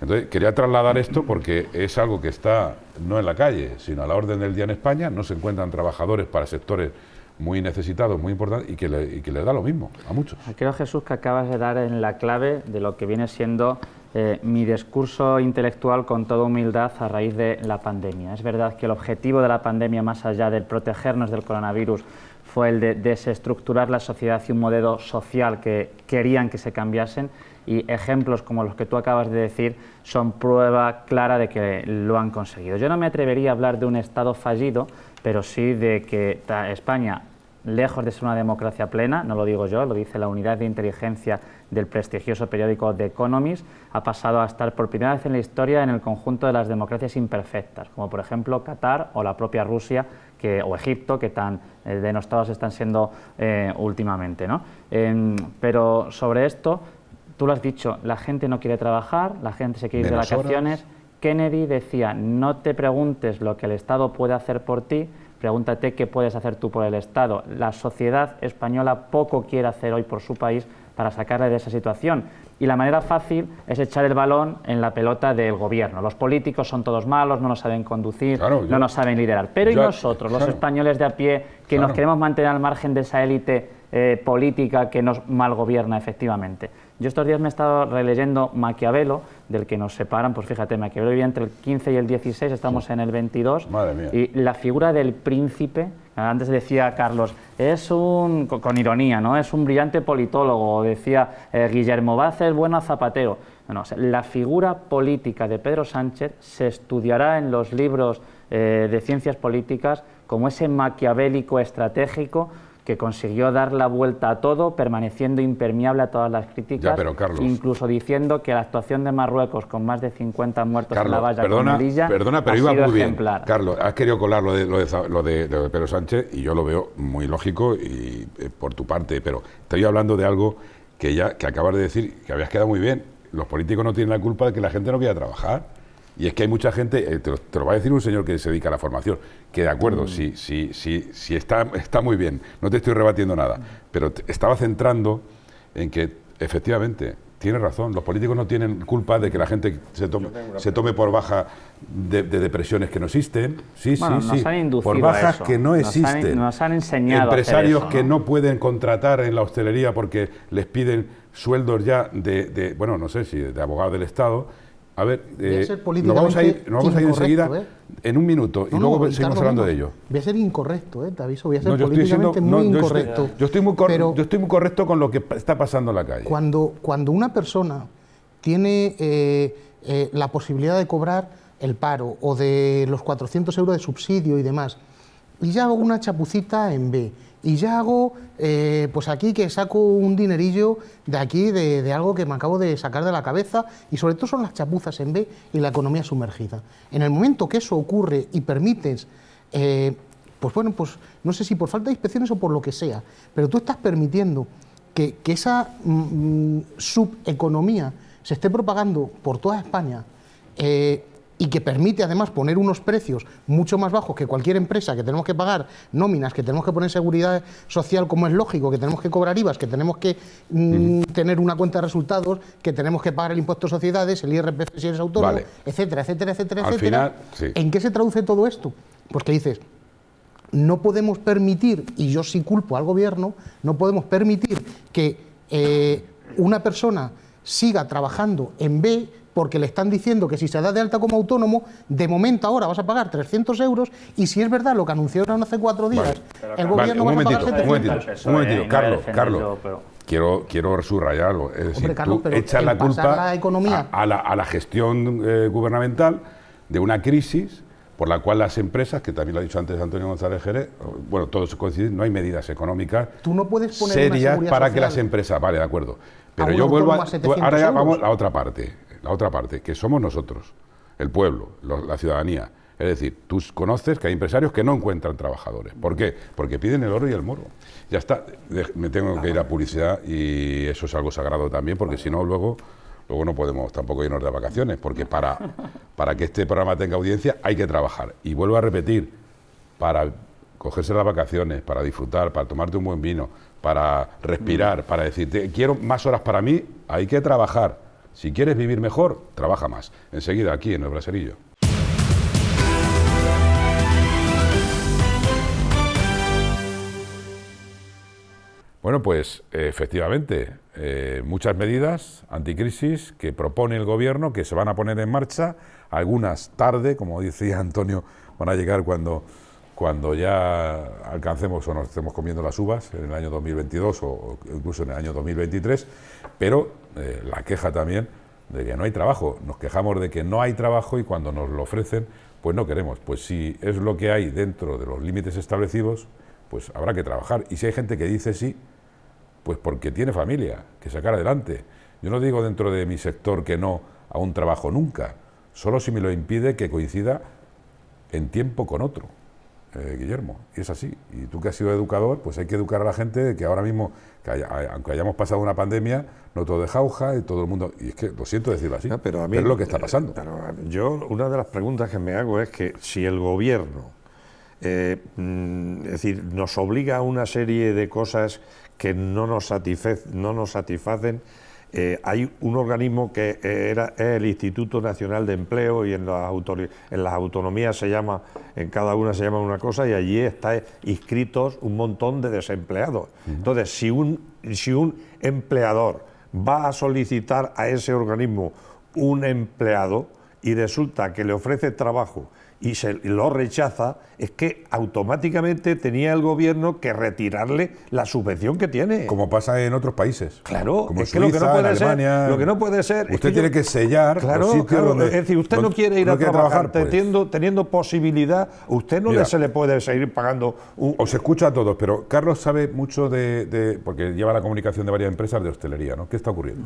Entonces, quería trasladar esto porque es algo que está no en la calle, sino a la orden del día en España. No se encuentran trabajadores para sectores muy necesitados, muy importantes, y que, le, les da lo mismo a muchos. Creo, Jesús, que acabas de dar en la clave de lo que viene siendo eh, mi discurso intelectual con toda humildad a raíz de la pandemia. Es verdad que el objetivo de la pandemia, más allá del protegernos del coronavirus, fue el de desestructurar la sociedad y un modelo social que querían que se cambiasen y ejemplos como los que tú acabas de decir son prueba clara de que lo han conseguido. Yo no me atrevería a hablar de un Estado fallido, pero sí de que España lejos de ser una democracia plena, no lo digo yo, lo dice la unidad de inteligencia del prestigioso periódico The Economist, ha pasado a estar por primera vez en la historia en el conjunto de las democracias imperfectas, como por ejemplo Qatar o la propia Rusia o Egipto, que tan eh, denostados están siendo eh, últimamente. Em, pero sobre esto Tú lo has dicho, la gente no quiere trabajar, la gente se quiere ir de vacaciones. Kennedy decía, no te preguntes lo que el Estado puede hacer por ti, pregúntate qué puedes hacer tú por el Estado. La sociedad española poco quiere hacer hoy por su país para sacarle de esa situación. Y la manera fácil es echar el balón en la pelota del gobierno. Los políticos son todos malos, no nos saben conducir, no nos saben liderar. Pero ¿y nosotros, los españoles de a pie, que nos queremos mantener al margen de esa élite eh, política que nos malgobierna efectivamente? Yo estos días me he estado releyendo Maquiavelo, del que nos separan, pues fíjate, Maquiavelo vivía entre el 15 y el 16, estamos en el 22. Madre mía. Y la figura del príncipe, antes decía Carlos, es un, con ironía, ¿no? Es un brillante politólogo, decía eh, Guillermo Vázquez, bueno zapatero. la figura política de Pedro Sánchez se estudiará en los libros eh, de ciencias políticas como ese maquiavélico estratégico que consiguió dar la vuelta a todo, permaneciendo impermeable a todas las críticas, incluso diciendo que la actuación de Marruecos con más de 50 muertos en la valla sido ejemplar. Carlos, has querido colar lo de, Pedro Sánchez y yo lo veo muy lógico y eh, por tu parte, pero estoy hablando de algo que ya que acabas de decir que habías quedado muy bien. Los políticos no tienen la culpa de que la gente no quiera trabajar. Y es que hay mucha gente, eh, te, lo, va a decir un señor que se dedica a la formación, que de acuerdo, mm. si, si, si, si está, está muy bien, no te estoy rebatiendo nada, mm. pero estaba centrando en que efectivamente tiene razón, los políticos no tienen culpa de que la gente se tome, por baja de, depresiones que no existen. Sí, sí, sí. por bajas que no existen. Nos han, enseñado. Empresarios que no pueden contratar en la hostelería porque les piden sueldos ya de, de bueno, no sé si de abogado del Estado a ver, eh, nos vamos a ir, vamos a ir enseguida ¿eh? en un minuto y luego seguimos hablando de ello. Voy a ser incorrecto, eh, te aviso, voy a ser políticamente muy incorrecto. Yo estoy, muy yo estoy muy correcto con lo que está pasando en la calle. Cuando, cuando una persona tiene eh, la posibilidad de cobrar el paro o de los 400 euros de subsidio y demás, y ya hago una chapucita en B y ya hago, eh, pues aquí que saco un dinerillo de aquí, de, algo que me acabo de sacar de la cabeza, y sobre todo son las chapuzas en B y la economía sumergida. En el momento que eso ocurre y permites, eh, pues bueno, pues no sé si por falta de inspecciones o por lo que sea, pero tú estás permitiendo que, esa mm, mm, subeconomía se esté propagando por toda España, eh, y que permite además poner unos precios mucho más bajos que cualquier empresa, que tenemos que pagar nóminas, que tenemos que poner seguridad social como es lógico, que tenemos que cobrar IVAs, que tenemos que mm, tener una cuenta de resultados, que tenemos que pagar el impuesto de sociedades, el IRPF si eres autónomo, etcétera, etcétera, etcétera, etcétera. ¿En qué se traduce todo esto? Pues que dices, no podemos permitir, y yo sí culpo al gobierno, no podemos permitir que eh, una persona siga trabajando en B porque le están diciendo que si se da de alta como autónomo, de momento ahora vas a pagar 300 euros y si es verdad lo que anunciaron hace cuatro días, el gobierno va a pagar Un momentito, un Carlos, Carlos. Quiero, quiero subrayarlo. Es la culpa la economía. A, la, a, la, gestión eh, gubernamental de una crisis por la cual las empresas, que también lo ha dicho antes Antonio González Jerez, bueno, todos coinciden, no hay medidas económicas Tú no puedes serias para que las empresas, vale, de acuerdo. Pero yo vuelvo a, ahora ya vamos a la otra parte la otra parte, que somos nosotros, el pueblo, la ciudadanía. Es decir, tú conoces que hay empresarios que no encuentran trabajadores. ¿Por qué? Porque piden el oro y el moro. Ya está, me tengo que ir a publicidad y eso es algo sagrado también, porque si no, luego luego no podemos tampoco irnos de vacaciones, porque para, para que este programa tenga audiencia hay que trabajar. Y vuelvo a repetir, para cogerse las vacaciones, para disfrutar, para tomarte un buen vino, para respirar, para decirte, quiero más horas para mí, hay que trabajar. Si quieres vivir mejor, trabaja más. Enseguida aquí en el Braserillo. Bueno, pues efectivamente, eh, muchas medidas anticrisis que propone el Gobierno, que se van a poner en marcha, algunas tarde, como decía Antonio, van a llegar cuando cuando ya alcancemos o nos estemos comiendo las uvas en el año 2022 o, incluso en el año 2023, pero eh, la queja también de que no hay trabajo. Nos quejamos de que no hay trabajo y cuando nos lo ofrecen, pues no queremos. Pues si es lo que hay dentro de los límites establecidos, pues habrá que trabajar. Y si hay gente que dice sí, pues porque tiene familia, que sacar adelante. Yo no digo dentro de mi sector que no a un trabajo nunca, solo si me lo impide que coincida en tiempo con otro. Eh, Guillermo, y es así. Y tú que has sido educador, pues hay que educar a la gente de que ahora mismo, que aunque hayamos pasado una pandemia, no todo de jauja y todo el mundo... Y es que, lo siento decirlo así, pero, a mí, es lo que está eh, pasando. yo, una de las preguntas que me hago es que si el gobierno... Eh, mm, es decir, nos obliga a una serie de cosas que no nos, no nos satisfacen eh, hay un organismo que eh, era, es el Instituto Nacional de Empleo y en las, autonomías se llama, en cada una se llama una cosa y allí están inscritos un montón de desempleados. Entonces, si un empleador va a solicitar a ese organismo un empleado y resulta que le ofrece trabajo y se lo rechaza, es que automáticamente tenía el gobierno que retirarle la subvención que tiene. Como pasa en otros países. Claro, lo que no puede ser, usted tiene que sellar claro, es decir, usted no quiere ir a trabajar, pues. teniendo, teniendo, posibilidad, usted no se le puede seguir pagando. Os escucha a todos, pero Carlos sabe mucho de, porque lleva la comunicación de varias empresas de hostelería, ¿no? ¿Qué está ocurriendo?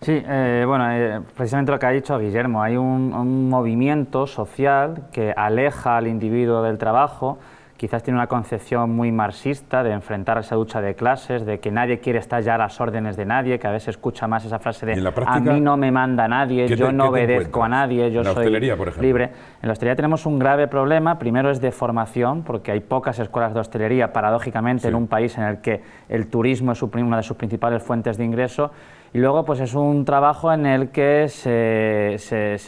Sí, eh, bueno, eh, precisamente lo que ha dicho Guillermo, hay un, movimiento social que aleja al individuo del trabajo, quizás tiene una concepción muy marxista de enfrentar esa ducha de clases, de que nadie quiere estar ya a las órdenes de nadie, que a veces escucha más esa frase de a mí no me manda nadie, yo no obedezco a nadie, yo soy libre. En la hostelería tenemos un grave problema, primero es de formación, porque hay pocas escuelas de hostelería, paradójicamente, en un país en el que el turismo es una de sus principales fuentes de ingreso, y luego pues es un trabajo en el que se,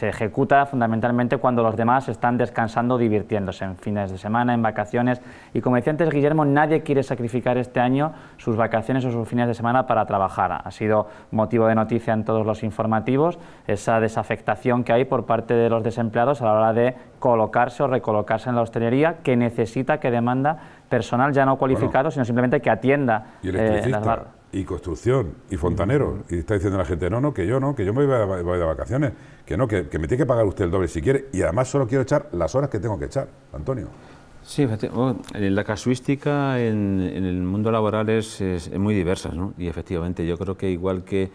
ejecuta fundamentalmente cuando los demás están descansando, divirtiéndose en fines de semana, en vacaciones. Y como decía antes Guillermo, nadie quiere sacrificar este año sus vacaciones o sus fines de semana para trabajar. Ha sido motivo de noticia en todos los informativos esa desafectación que hay por parte de los desempleados a la hora de colocarse o recolocarse en la hostelería que necesita, que demanda personal ya no cualificado, sino simplemente que atienda. Eh, las las y construcción y fontaneros. Y está diciendo la gente, no, no, que yo no, que yo me voy, de vacaciones, que no, que, me tiene que pagar usted el doble si quiere. Y además solo quiero echar las horas que tengo que echar, Antonio. Sí, la casuística en, el mundo laboral es, muy diversa, ¿no? Y efectivamente, yo creo que igual que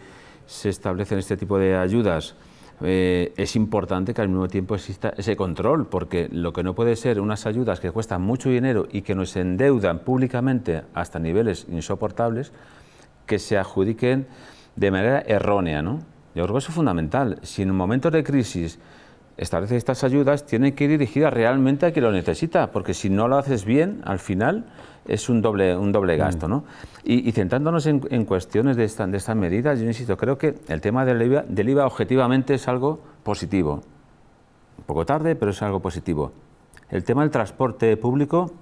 se establecen este tipo de ayudas, eh, es importante que al mismo tiempo exista ese control, porque lo que no puede ser unas ayudas que cuestan mucho dinero y que nos endeudan públicamente hasta niveles insoportables, que se adjudiquen de manera errónea. ¿no? Yo creo que eso es fundamental. Si en momentos de crisis estableces estas ayudas, tienen que ir dirigidas realmente a quien lo necesita, porque si no lo haces bien, al final es un doble, un doble mm. gasto. ¿no? Y, centrándonos en, cuestiones de, esta, de estas medidas, yo insisto, creo que el tema del IVA, objetivamente es algo positivo. Un poco tarde, pero es algo positivo. El tema del transporte público,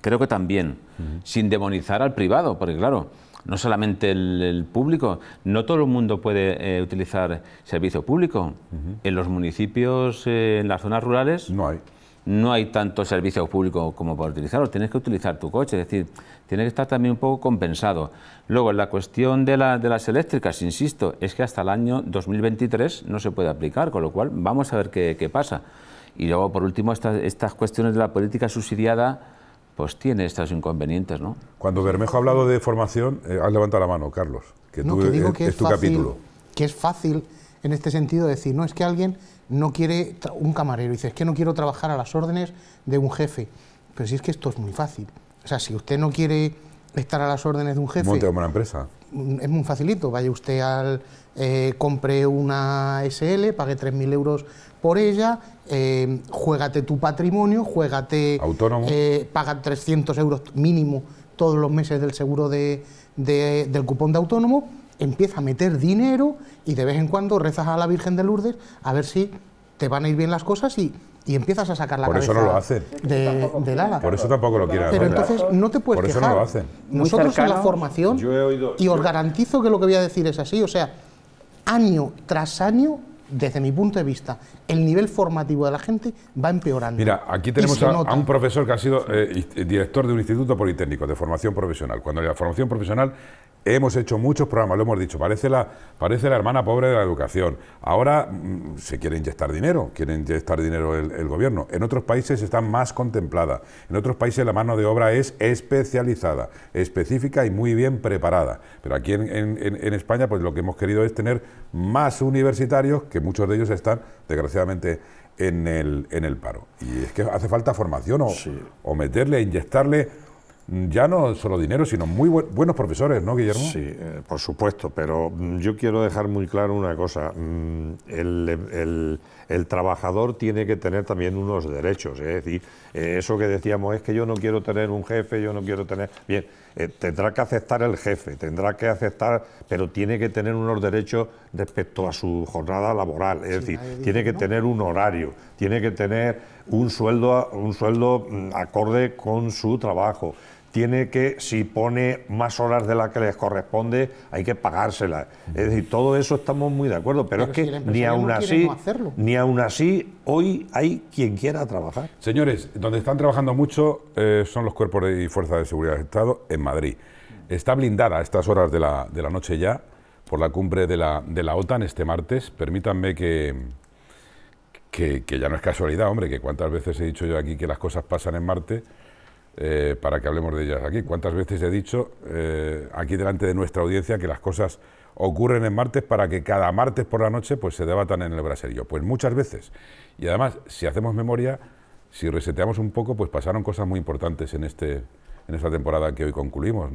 creo que también, sin demonizar al privado, porque claro, no solamente el, público, no todo el mundo puede eh, utilizar servicio público. En los municipios, eh, en las zonas rurales, no hay. tanto servicio público como para utilizarlo, tienes que utilizar tu coche, es decir, tiene que estar también un poco compensado. Luego, la cuestión de, las eléctricas, insisto, es que hasta el año 2023 no se puede aplicar, con lo cual vamos a ver qué, pasa. Y luego, por último, estas cuestiones de la política subsidiada pues tiene estos inconvenientes, ¿no? Cuando Bermejo ha hablado de formación, eh, ha levantado la mano, Carlos, que, no, digo es, que es, tu fácil, capítulo. Que es fácil en este sentido decir, no, es que alguien no quiere, un camarero dice, es que no quiero trabajar a las órdenes de un jefe. Pero si es que esto es muy fácil. O sea, si usted no quiere estar a las órdenes de un jefe... Monte una empresa. Mm, es muy facilito, vaya usted al... Eh, compre una SL, pague 3.000 euros por ella, eh, juégate tu patrimonio, juégate... Autónomo. Eh, paga 300 euros mínimo todos los meses del seguro de, del cupón de autónomo, empieza a meter dinero y de vez en cuando rezas a la Virgen de Lourdes a ver si te van a ir bien las cosas y, y empiezas a sacar la Por eso no lo hacen. De, del Por eso tampoco lo hacer. Pero entonces no te puedes Por eso no lo hacen. Nosotros en la formación, y os garantizo que lo que voy a decir es así, o sea, año tras año desde mi punto de vista, el nivel formativo de la gente va empeorando. Mira, aquí tenemos a, un profesor que ha sido eh, eh, director de un instituto politécnico de formación profesional. Cuando la formación profesional hemos hecho muchos programas, lo hemos dicho, parece la, parece la hermana pobre de la educación. Ahora mm, se quiere inyectar dinero, quiere inyectar dinero el, gobierno. En otros países está más contemplada, en otros países la mano de obra es especializada, específica y muy bien preparada. Pero aquí en España pues lo que hemos querido es tener más universitarios que muchos de ellos están, desgraciadamente, en el, en el paro. Y es que hace falta formación o, o meterle, inyectarle mm, ya no solo dinero, sino muy buenos profesores, ¿no, Guillermo? Sí, eh, por supuesto, pero mm, yo quiero dejar muy claro una cosa. Mm, el, trabajador tiene que tener también unos derechos, es decir, eh, eso que decíamos es que yo no quiero tener un jefe, yo no quiero tener... Bien, eh, tendrá que aceptar el jefe, tendrá que aceptar, pero tiene que tener unos derechos respecto a su jornada laboral, es decir, tiene que tener un horario, tiene que tener un sueldo, un sueldo mm, acorde con su trabajo, tiene que, si pone más horas de las que les corresponde, hay que pagárselas. Es decir, todo eso estamos muy de acuerdo, pero, es que ni aún así, ni aún así, hoy hay quien quiera trabajar. Señores, donde están trabajando mucho eh, son los cuerpos y fuerzas de seguridad del Estado en Madrid. Está blindada a estas horas de la, noche ya por la cumbre de la, de la OTAN este martes. Permítanme que, que, que ya no es casualidad, hombre, que cuántas veces he dicho yo aquí que las cosas pasan en Marte eh, para que hablemos de ellas aquí. ¿Cuántas veces he dicho eh, aquí delante de nuestra audiencia que las cosas ocurren en martes para que cada martes por la noche pues, se debatan en el braserillo? Pues muchas veces. Y además, si hacemos memoria, si reseteamos un poco, pues pasaron cosas muy importantes en, este, en esta temporada que hoy concluimos.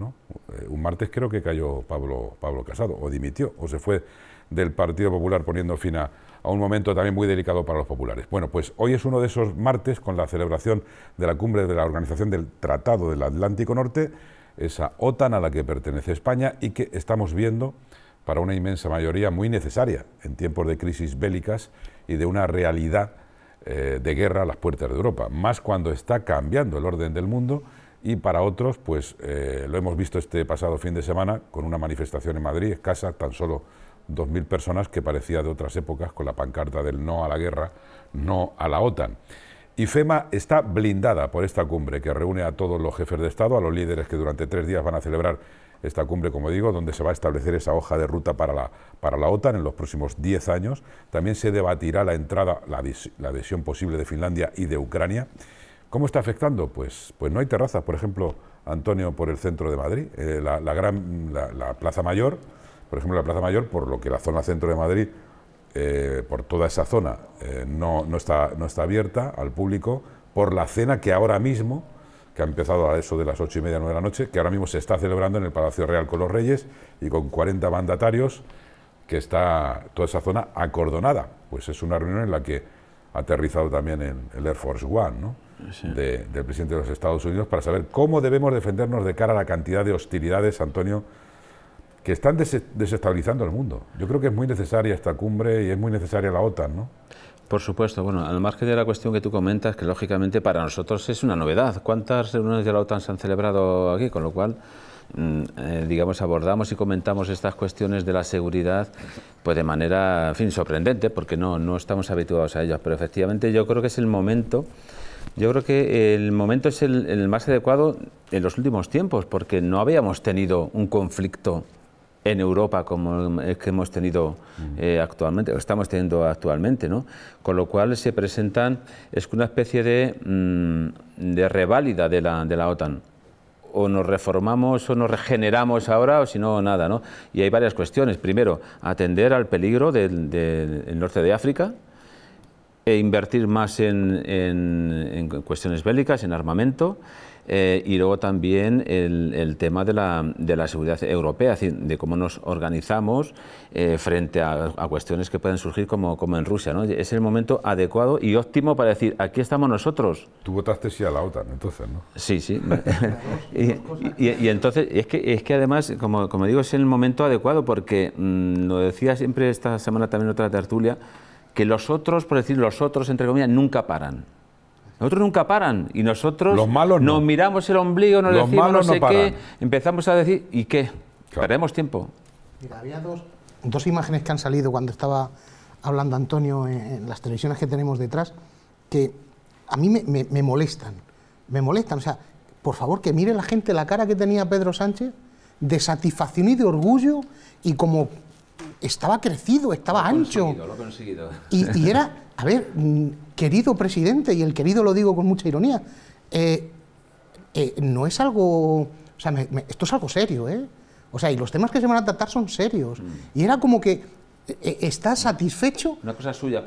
Eh, un martes creo que cayó Pablo, Pablo Casado, o dimitió, o se fue del Partido Popular poniendo fin a a un momento también muy delicado para los populares. Bueno, pues hoy es uno de esos martes con la celebración de la cumbre de la Organización del Tratado del Atlántico Norte, esa OTAN a la que pertenece España y que estamos viendo para una inmensa mayoría muy necesaria en tiempos de crisis bélicas y de una realidad eh, de guerra a las puertas de Europa, más cuando está cambiando el orden del mundo y para otros, pues eh, lo hemos visto este pasado fin de semana con una manifestación en Madrid, escasa, tan solo 2.000 personas que parecía de otras épocas con la pancarta del no a la guerra, no a la OTAN. Y FEMA está blindada por esta cumbre que reúne a todos los jefes de Estado, a los líderes que durante tres días van a celebrar esta cumbre, como digo, donde se va a establecer esa hoja de ruta para la, para la OTAN en los próximos 10 años. También se debatirá la entrada, la, adhesión posible de Finlandia y de Ucrania. ¿Cómo está afectando? Pues, pues no hay terrazas, por ejemplo, Antonio, por el centro de Madrid, eh, la, gran, la, Plaza Mayor por ejemplo, la Plaza Mayor, por lo que la zona centro de Madrid, eh, por toda esa zona, eh, no, está, no está abierta al público, por la cena que ahora mismo, que ha empezado a eso de las ocho y media, nueve de la noche, que ahora mismo se está celebrando en el Palacio Real con los Reyes y con 40 mandatarios, que está toda esa zona acordonada. Pues es una reunión en la que ha aterrizado también en el Air Force One, ¿no? del presidente de los Estados Unidos para saber cómo debemos defendernos de cara a la cantidad de hostilidades, Antonio, que están desestabilizando el mundo. Yo creo que es muy necesaria esta cumbre y es muy necesaria la OTAN, ¿no? Por supuesto, bueno, al margen de la cuestión que tú comentas, que lógicamente para nosotros es una novedad. ¿Cuántas reuniones de la OTAN se han celebrado aquí? Con lo cual, mm, eh, digamos, abordamos y comentamos estas cuestiones de la seguridad pues de manera, en fin, sorprendente, porque no, no estamos habituados a ellas. Pero efectivamente yo creo que es el momento, yo creo que el momento es el, el más adecuado en los últimos tiempos, porque no habíamos tenido un conflicto en Europa como es que hemos tenido eh, actualmente, o estamos teniendo actualmente, ¿no? Con lo cual se presentan, es una especie de, mm, reválida de la, OTAN o nos reformamos o nos regeneramos ahora o si no, nada. ¿no? Y hay varias cuestiones. Primero, atender al peligro del, norte de África e invertir más en cuestiones bélicas, en armamento eh, y luego también el, tema de la, de la, seguridad europea, de cómo nos organizamos eh, frente a, cuestiones que pueden surgir como, en Rusia. ¿no? Es el momento adecuado y óptimo para decir, aquí estamos nosotros. Tú votaste sí a la OTAN, entonces, ¿no? Sí, sí. y, entonces, es que, es que además, como, como digo, es el momento adecuado porque, mm, lo decía siempre esta semana también otra tertulia, que los otros, por decir los otros, entre comillas, nunca paran. Nosotros nunca paran y nosotros nos miramos el ombligo, nos los decimos malos no sé qué, empezamos a decir, ¿y qué? Perdemos tiempo. Mira, había dos, imágenes que han salido cuando estaba hablando Antonio en, las televisiones que tenemos detrás que a mí me, molestan. Me molestan. O sea, por favor, que mire la gente la cara que tenía Pedro Sánchez de satisfacción y de orgullo y como estaba crecido, estaba ancho. Y, era, a ver, mm, querido presidente, y el querido lo digo con mucha ironía, eh, eh, no es algo, o sea, esto es algo serio, ¿eh? O sea, y los temas que se van a tratar son serios. Mm. Y era como que eh, está satisfecho Una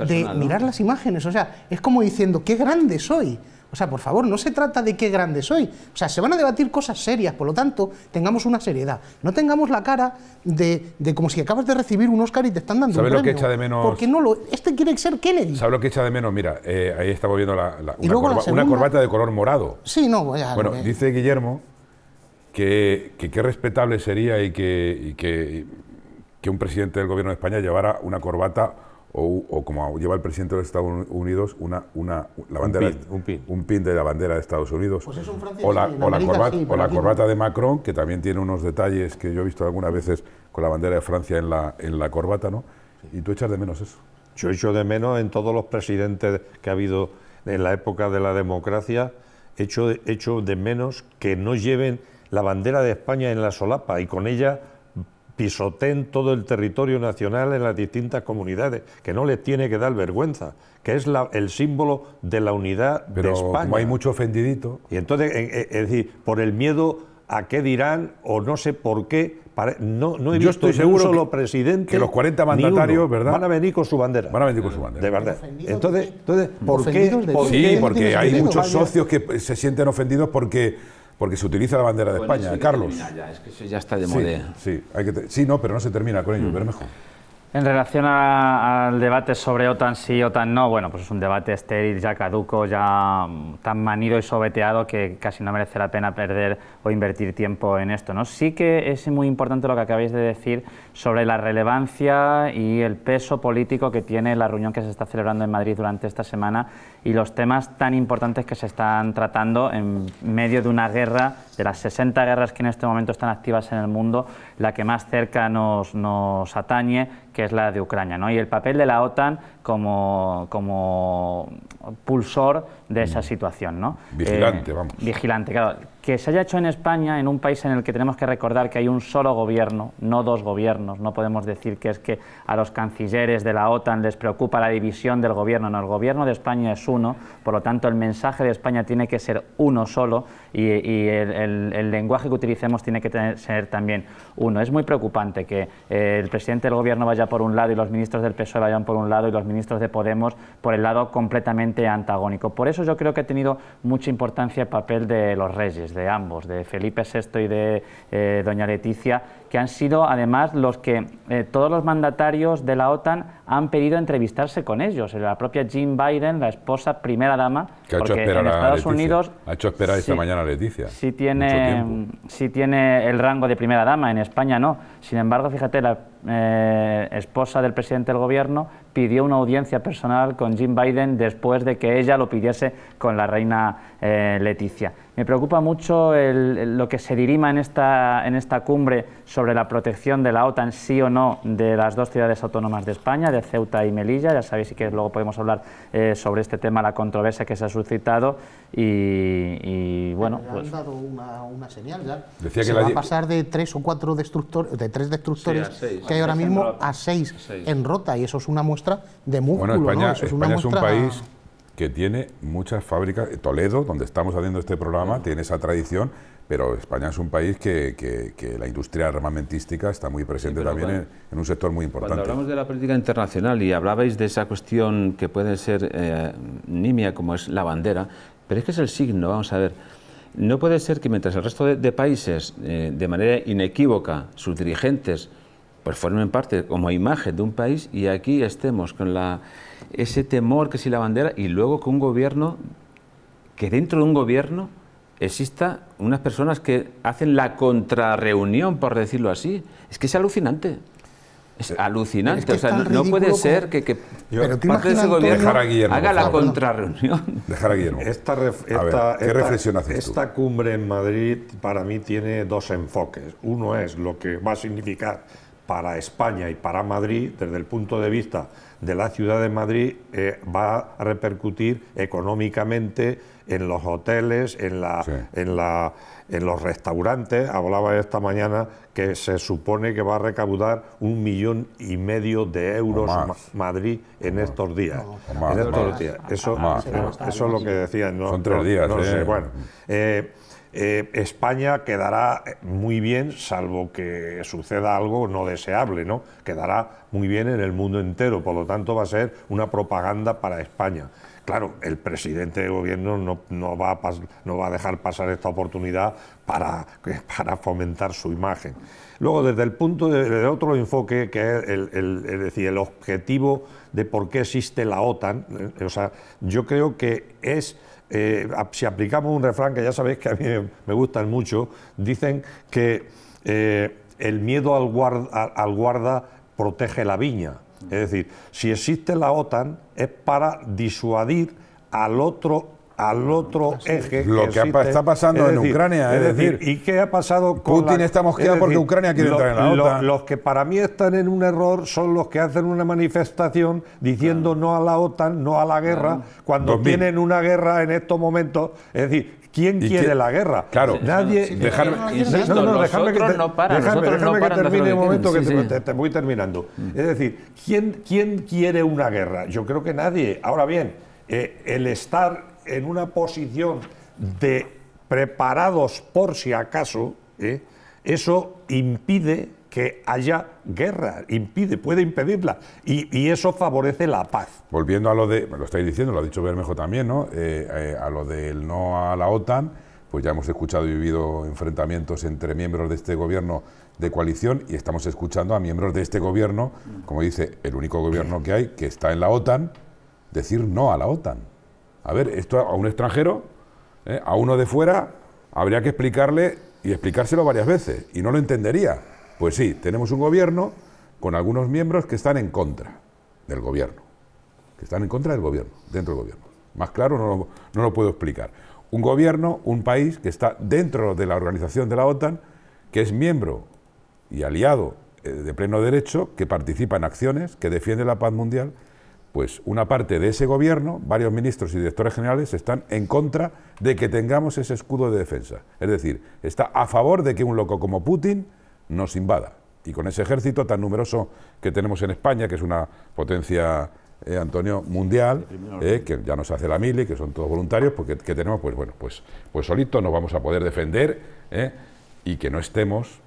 de mirar las imágenes, o sea, es como diciendo, qué grande soy. O sea, por favor, no se trata de qué grande soy. O sea, se van a debatir cosas serias, por lo tanto, tengamos una seriedad. No tengamos la cara de, como si acabas de recibir un Oscar y te están dando ¿Sabes lo que echa de menos? Porque no lo, este quiere ser Kennedy. ¿Sabes lo que echa de menos? Mira, eh, ahí estamos viendo la, una, corbata de color morado. Sí, no, voy a... Bueno, dice Guillermo que qué respetable sería y que, que un presidente del gobierno de España llevara una corbata o, como lleva el presidente de los Estados Unidos, una, una, bandera, un, pin, de la bandera de Estados Unidos. Pues o la, la, corbata, de Macron, que también tiene unos detalles que yo he visto algunas veces con la bandera de Francia en la, en la corbata, ¿no? Y tú echas de menos eso. Yo echo de menos en todos los presidentes que ha habido en la época de la democracia, echo, echo de menos que no lleven la bandera de España en la solapa y con ella pisoteen todo el territorio nacional en las distintas comunidades, que no les tiene que dar vergüenza, que es el símbolo de la unidad Pero de España. Como hay mucho ofendidito. Y entonces, eh, eh, es decir, por el miedo a qué dirán o no sé por qué. No, no he Yo visto estoy seguro un solo que, presidente. Que los 40 mandatarios, ¿verdad? Van a venir con su bandera. Van a venir con su bandera. De verdad. Entonces, entonces ¿por qué? Sí, porque hay muchos socios que se sienten ofendidos porque porque se utiliza la bandera de España, Carlos. Ya, es que ya está de moda. Sí, no, pero no se termina con mm. ello, mejor... En relación al debate sobre OTAN sí, OTAN no, bueno, pues es un debate estéril, ya caduco, ya mm, tan manido y sobeteado que casi no merece la pena perder o invertir tiempo en esto. ¿no? Sí que es muy importante lo que acabáis de decir sobre la relevancia y el peso político que tiene la reunión que se está celebrando en Madrid durante esta semana y los temas tan importantes que se están tratando en medio de una guerra, de las 60 guerras que en este momento están activas en el mundo, la que más cerca nos, nos atañe, que es la de Ucrania. ¿no? Y el papel de la OTAN como, como pulsor de esa mm. situación. ¿no? Vigilante, eh, vamos. Vigilante, claro que se haya hecho en España, en un país en el que tenemos que recordar que hay un solo gobierno, no dos gobiernos. No podemos decir que es que a los cancilleres de la OTAN les preocupa la división del gobierno. No, el gobierno de España es uno, por lo tanto el mensaje de España tiene que ser uno solo y, el, lenguaje que utilicemos tiene que ser también uno. Es muy preocupante que eh, el presidente del gobierno vaya por un lado y los ministros del PSOE vayan por un lado y los ministros de Podemos por el lado completamente antagónico. Por eso yo creo que ha tenido mucha importancia el papel de los reyes de ambos, de Felipe VI y de eh, doña Leticia, que han sido además los que eh, todos los mandatarios de la OTAN han pedido entrevistarse con ellos. La propia Jim Biden, la esposa primera dama, en Estados Unidos ha hecho esperar esta mañana a Leticia. Sí tiene, el rango de primera dama, en España no. Sin embargo, fíjate, la eh, esposa del presidente del gobierno pidió una audiencia personal con Jim Biden después de que ella lo pidiese con la reina eh, Leticia. Me preocupa mucho lo que se dirima en esta, en esta cumbre sobre la protección de la OTAN, sí o no, de las dos ciudades autónomas de España, Ceuta y Melilla. Ya sabéis que luego podemos hablar eh, sobre este tema, la controversia que se ha suscitado y, bueno. han pues dado una, señal ya. Decía que va a pasar de tres o cuatro destructores, de tres destructores que hay ahora mismo a seis, en rota y eso es una muestra de músculo. España, es un país que tiene muchas fábricas. Toledo, donde estamos haciendo este programa, tiene esa tradición pero España es un país que, la industria armamentística está muy presente también en, un sector muy importante. Cuando hablamos de la política internacional y hablabais de esa cuestión que puede ser eh, nimia como es la bandera, pero es que es el signo, vamos a ver. No puede ser que mientras el resto de, países, eh, de manera inequívoca, sus dirigentes, pues formen parte como imagen de un país y aquí estemos con la, ese temor que si la bandera y luego con un gobierno, que dentro de un gobierno exista unas personas que hacen la contrarreunión, por decirlo así. Es que es alucinante. Es eh, alucinante. o sea, no, puede ser que, que parte de gobierno haga la contrarreunión. Dejar a Guillermo. Esta, reflexión esta cumbre en Madrid para mí tiene dos enfoques. Uno es lo que va a significar para España y para Madrid, desde el punto de vista de la ciudad de Madrid, eh, va a repercutir económicamente en los hoteles, en, la, en, la, en los restaurantes. Hablaba esta mañana que se supone que va a recaudar un millón y medio de euros Madrid en estos días. Eso, es lo que decían. Son tres días. ¿eh? Eh, eh, España quedará muy bien, salvo que suceda algo no deseable, ¿no? Quedará muy bien en el mundo entero, por lo tanto va a ser una propaganda para España. Claro, el presidente de gobierno no, va, a no va a dejar pasar esta oportunidad para, para fomentar su imagen. Luego, desde el punto de, otro enfoque, que es el, decir, el objetivo de por qué existe la OTAN, eh, o sea, yo creo que es... Eh, si aplicamos un refrán que ya sabéis que a mí me gustan mucho, dicen que eh, el miedo al al guarda protege la viña. Es decir, si existe la OTAN es para disuadir al otro al otro eje. Lo que, está pasando en Ucrania, es, decir, ¿y qué ha pasado con Putin estamos está porque Ucrania quiere entrar en la los que para mí están en un error son los que hacen una manifestación diciendo no a la OTAN, no a la guerra, cuando tienen una guerra en estos momentos. Es decir, ¿Quién quiere la guerra? Claro. Nadie. no, déjame que, termine el momento que te, voy terminando. Mm. Es decir, ¿quién, quiere una guerra? Yo creo que nadie. Ahora bien, eh, el estar en una posición de preparados por si acaso, eh, eso impide que haya guerra, impide, puede impedirla, y, eso favorece la paz. Volviendo a lo de, me lo estáis diciendo, lo ha dicho Bermejo también, ¿no? Eh, eh, a lo del no a la OTAN, pues ya hemos escuchado y vivido enfrentamientos entre miembros de este gobierno de coalición y estamos escuchando a miembros de este gobierno, como dice el único gobierno que hay, que está en la OTAN, decir no a la OTAN. A ver, esto a un extranjero, ¿eh? a uno de fuera, habría que explicarle y explicárselo varias veces y no lo entendería. Pues sí, tenemos un gobierno con algunos miembros que están en contra del gobierno, que están en contra del gobierno, dentro del gobierno. Más claro no lo, puedo explicar. Un gobierno, un país que está dentro de la organización de la OTAN, que es miembro y aliado eh, de pleno derecho, que participa en acciones, que defiende la paz mundial, pues una parte de ese gobierno, varios ministros y directores generales, están en contra de que tengamos ese escudo de defensa. Es decir, está a favor de que un loco como Putin nos invada. Y con ese ejército tan numeroso que tenemos en España, que es una potencia, eh, Antonio, mundial, eh, que ya nos hace la mili, que son todos voluntarios, porque que tenemos, pues bueno, pues, pues solitos nos vamos a poder defender eh, y que no estemos.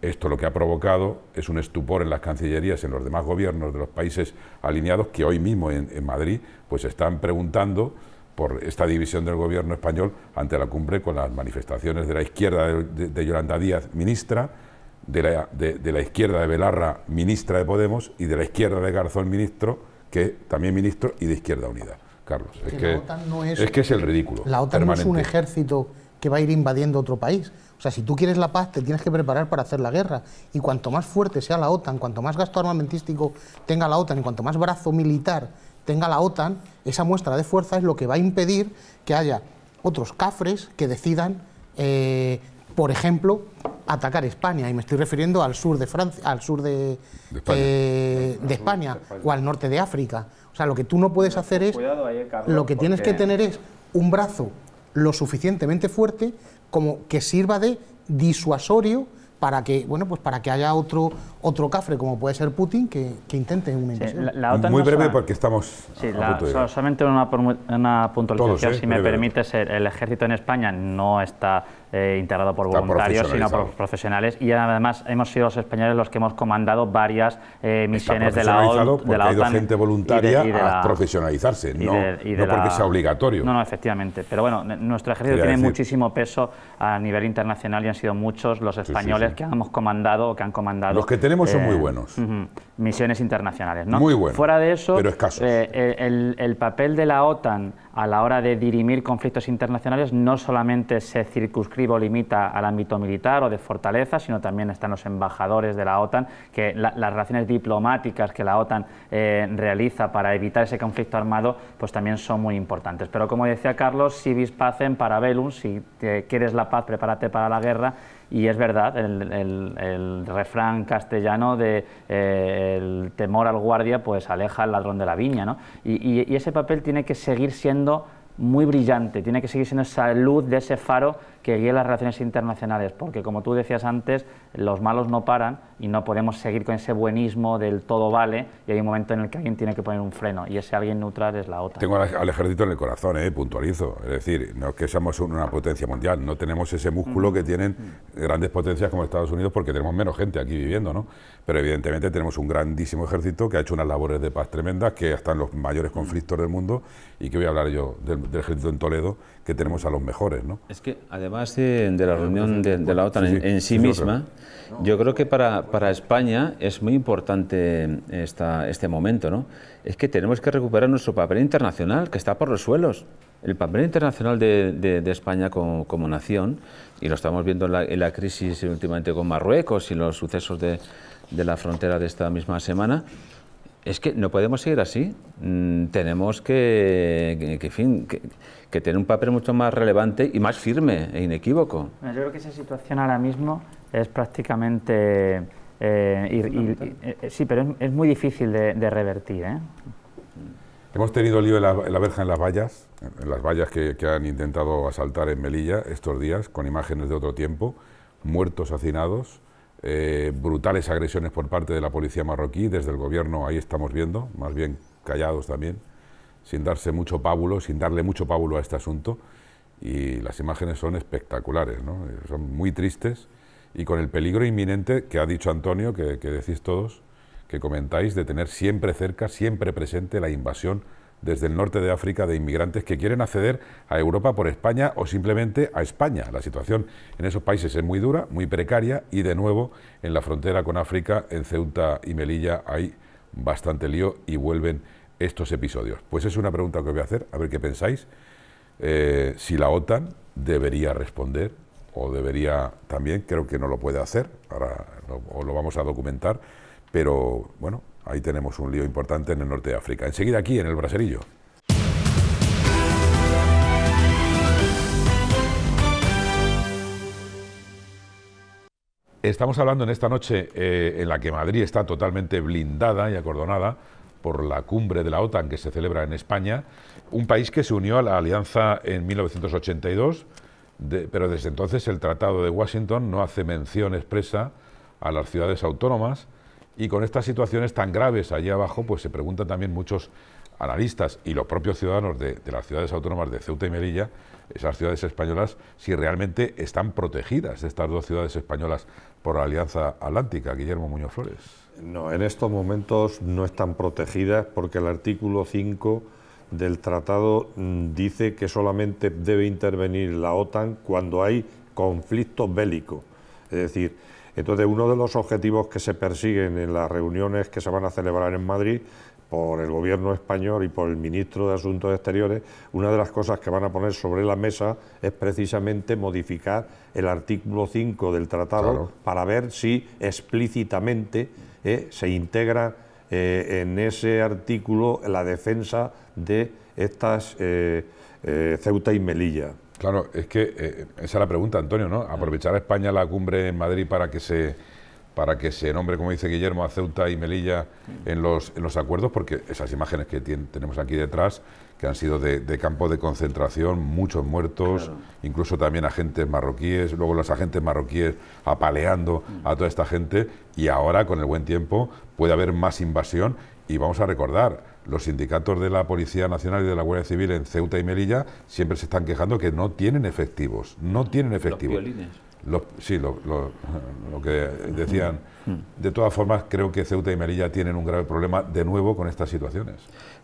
Esto lo que ha provocado es un estupor en las cancillerías, en los demás gobiernos de los países alineados, que hoy mismo en, en Madrid, pues están preguntando por esta división del gobierno español ante la cumbre con las manifestaciones de la izquierda de, Yolanda Díaz, ministra, de la, izquierda de Belarra, ministra de Podemos, y de la izquierda de Garzón, ministro, que también ministro, y de Izquierda Unida. Carlos, es que, es, que es el ridículo. La OTAN no es un ejército que va a ir invadiendo otro país. O sea, si tú quieres la paz, te tienes que preparar para hacer la guerra. Y cuanto más fuerte sea la OTAN, cuanto más gasto armamentístico tenga la OTAN y cuanto más brazo militar tenga la OTAN, esa muestra de fuerza es lo que va a impedir que haya otros cafres que decidan, eh, por ejemplo, atacar España. Y me estoy refiriendo al sur de Francia, al sur de, eh, España. o al norte de África. O sea, lo que tú no puedes hacer es, lo que tienes que tener es un brazo lo suficientemente fuerte como que sirva de disuasorio para que bueno pues para que haya otro otro cafre como puede ser Putin que, que intente una Muy breve porque estamos sí, la, solamente una, una puntualización, ¿eh? si me permite permites, el, ejército en España no está eh, integrado por voluntarios, sino por profesionales y además hemos sido los españoles los que hemos comandado varias eh, misiones de la, OTAN. de la OTAN. gente voluntaria y a profesionalizarse, no, no porque sea obligatorio. No, no, efectivamente. Pero bueno, nuestro ejército tiene muchísimo peso a nivel internacional y han sido muchos los españoles que hemos comandado o que han comandado tenemos son muy eh, buenos. Misiones internacionales, ¿no? Muy buenos. Fuera de eso, pero eh, El, papel de la OTAN a la hora de dirimir conflictos internacionales no solamente se circunscribe o limita al ámbito militar o de fortaleza, sino también están los embajadores de la OTAN, que las relaciones diplomáticas que la OTAN eh, realiza para evitar ese conflicto armado, pues también son muy importantes. Pero como decía Carlos, si vis pacem para velum, si quieres la paz, prepárate para la guerra, y es verdad el, refrán castellano de eh, el temor al guardia pues aleja al ladrón de la viña, ¿no? y ese papel tiene que seguir siendo muy brillante, tiene que seguir siendo esa luz de ese faro que guíe las relaciones internacionales, porque como tú decías antes, los malos no paran y no podemos seguir con ese buenismo del todo vale y hay un momento en el que alguien tiene que poner un freno y ese alguien neutral es la OTAN. Tengo al ejército en el corazón, ¿eh? puntualizo. Es decir, no es que seamos una potencia mundial, no tenemos ese músculo que tienen grandes potencias como Estados Unidos porque tenemos menos gente aquí viviendo, ¿no? Pero evidentemente tenemos un grandísimo ejército que ha hecho unas labores de paz tremendas, que están los mayores conflictos del mundo y que voy a hablar yo del, del ejército en Toledo, que tenemos a los mejores. ¿no? Es que además de, la reunión de, la OTAN en, sí misma, yo creo que para, para España es muy importante este momento. ¿no? Es que tenemos que recuperar nuestro papel internacional, que está por los suelos. El papel internacional de, España como, nación, y lo estamos viendo en la, en la, crisis últimamente con Marruecos y los sucesos de, de la frontera de esta misma semana, es que no podemos seguir así. Mm, tenemos que, que, fin, que, tener un papel mucho más relevante y más firme e inequívoco. Yo creo que esa situación ahora mismo es prácticamente... Eh, eh, eh, sí, pero es, muy difícil de, revertir. Hemos tenido lío en la, verja en las vallas, en las vallas que, que, han intentado asaltar en Melilla estos días, con imágenes de otro tiempo, muertos hacinados, eh, brutales agresiones por parte de la policía marroquí, desde el gobierno ahí estamos viendo, más bien callados también, sin darse mucho pábulo, sin darle mucho pábulo a este asunto, y las imágenes son espectaculares, eh, son muy tristes, y con el peligro inminente que ha dicho Antonio, que, que decís todos, que comentáis, de tener siempre cerca, siempre presente la invasión desde el norte de África de inmigrantes que quieren acceder a Europa por España o simplemente a España. La situación en esos países es muy dura, muy precaria y de nuevo en la frontera con África, en Ceuta y Melilla, hay bastante lío y vuelven estos episodios. Pues es una pregunta que voy a hacer, a ver qué pensáis. Eh, si la OTAN debería responder o debería también, creo que no lo puede hacer, ahora lo vamos a documentar, pero bueno, ahí tenemos un lío importante en el norte de África. Enseguida aquí, en el Braserillo. Estamos hablando en esta noche eh, en la que Madrid está totalmente blindada y acordonada por la cumbre de la OTAN que se celebra en España, un país que se unió a la alianza en 1982, pero desde entonces el Tratado de Washington no hace mención expresa a las ciudades autónomas y con estas situaciones tan graves allí abajo, pues se preguntan también muchos analistas y los propios ciudadanos de, las ciudades autónomas de Ceuta y Melilla, esas ciudades españolas, si realmente están protegidas estas dos ciudades españolas por la Alianza Atlántica. Guillermo Muñoz Flores. No, en estos momentos no están protegidas porque el artículo 5 del tratado mm, dice que solamente debe intervenir la OTAN cuando hay conflicto bélico Es decir, entonces, uno de los objetivos que se persiguen en las reuniones que se van a celebrar en Madrid por el gobierno español y por el ministro de Asuntos Exteriores, una de las cosas que van a poner sobre la mesa es precisamente modificar el artículo 5 del tratado para ver si explícitamente eh, se integra eh, en ese artículo la defensa de estas eh, Ceuta y Melilla. Claro, es que eh, esa es la pregunta, Antonio, ¿no? Aprovechar a España la cumbre en Madrid para que se para que se nombre, como dice Guillermo, a Ceuta y Melilla en los, en los acuerdos, porque esas imágenes que tenemos aquí detrás, que han sido de, campos de concentración, muchos muertos, incluso también agentes marroquíes, luego los agentes marroquíes apaleando mm. a toda esta gente, y ahora, con el buen tiempo, puede haber más invasión, y vamos a recordar, los sindicatos de la Policía Nacional y de la Guardia Civil en Ceuta y Melilla siempre se están quejando que no tienen efectivos, no tienen efectivos. Los sí, lo, que decían. Mm. De todas formas, creo que Ceuta y Melilla tienen un grave problema de nuevo con estas situaciones.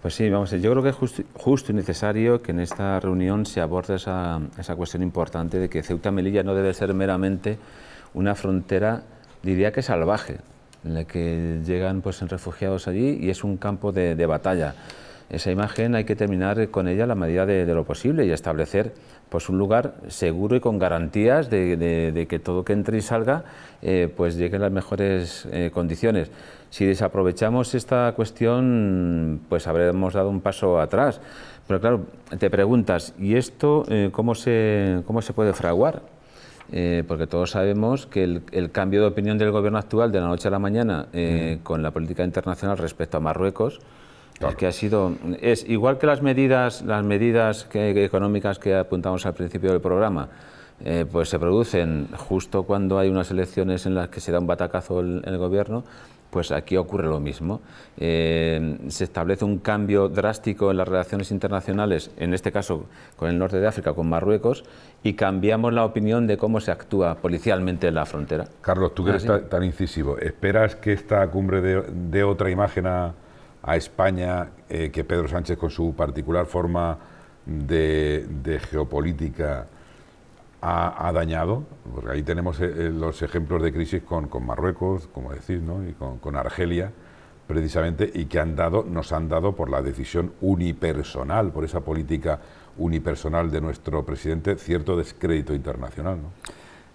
Pues sí, vamos, yo creo que es justo y necesario que en esta reunión se aborde esa, esa cuestión importante de que Ceuta y Melilla no debe ser meramente una frontera, diría que salvaje, en la que llegan pues, refugiados allí y es un campo de, batalla. Esa imagen hay que terminar con ella a la medida de, lo posible y establecer pues, un lugar seguro y con garantías de, que todo que entre y salga eh, pues llegue en las mejores eh, condiciones. Si desaprovechamos esta cuestión, pues habremos dado un paso atrás. Pero claro, te preguntas, ¿y esto eh, cómo, se, cómo se puede fraguar? Eh, porque todos sabemos que el, cambio de opinión del gobierno actual de la noche a la mañana eh, con la política internacional respecto a Marruecos, es que ha sido es igual que las medidas las medidas que, económicas que apuntamos al principio del programa, eh, pues se producen justo cuando hay unas elecciones en las que se da un batacazo el gobierno pues aquí ocurre lo mismo. Eh, se establece un cambio drástico en las relaciones internacionales, en este caso con el norte de África, con Marruecos, y cambiamos la opinión de cómo se actúa policialmente en la frontera. Carlos, tú que eres tan, incisivo, ¿esperas que esta cumbre dé, otra imagen a, España eh, que Pedro Sánchez, con su particular forma de geopolítica, ha, dañado, porque ahí tenemos eh, eh, los ejemplos de crisis con, Marruecos, como decís, ¿no? y con, Argelia, precisamente, y que han dado, nos han dado por la decisión unipersonal, por esa política unipersonal de nuestro presidente, cierto descrédito internacional.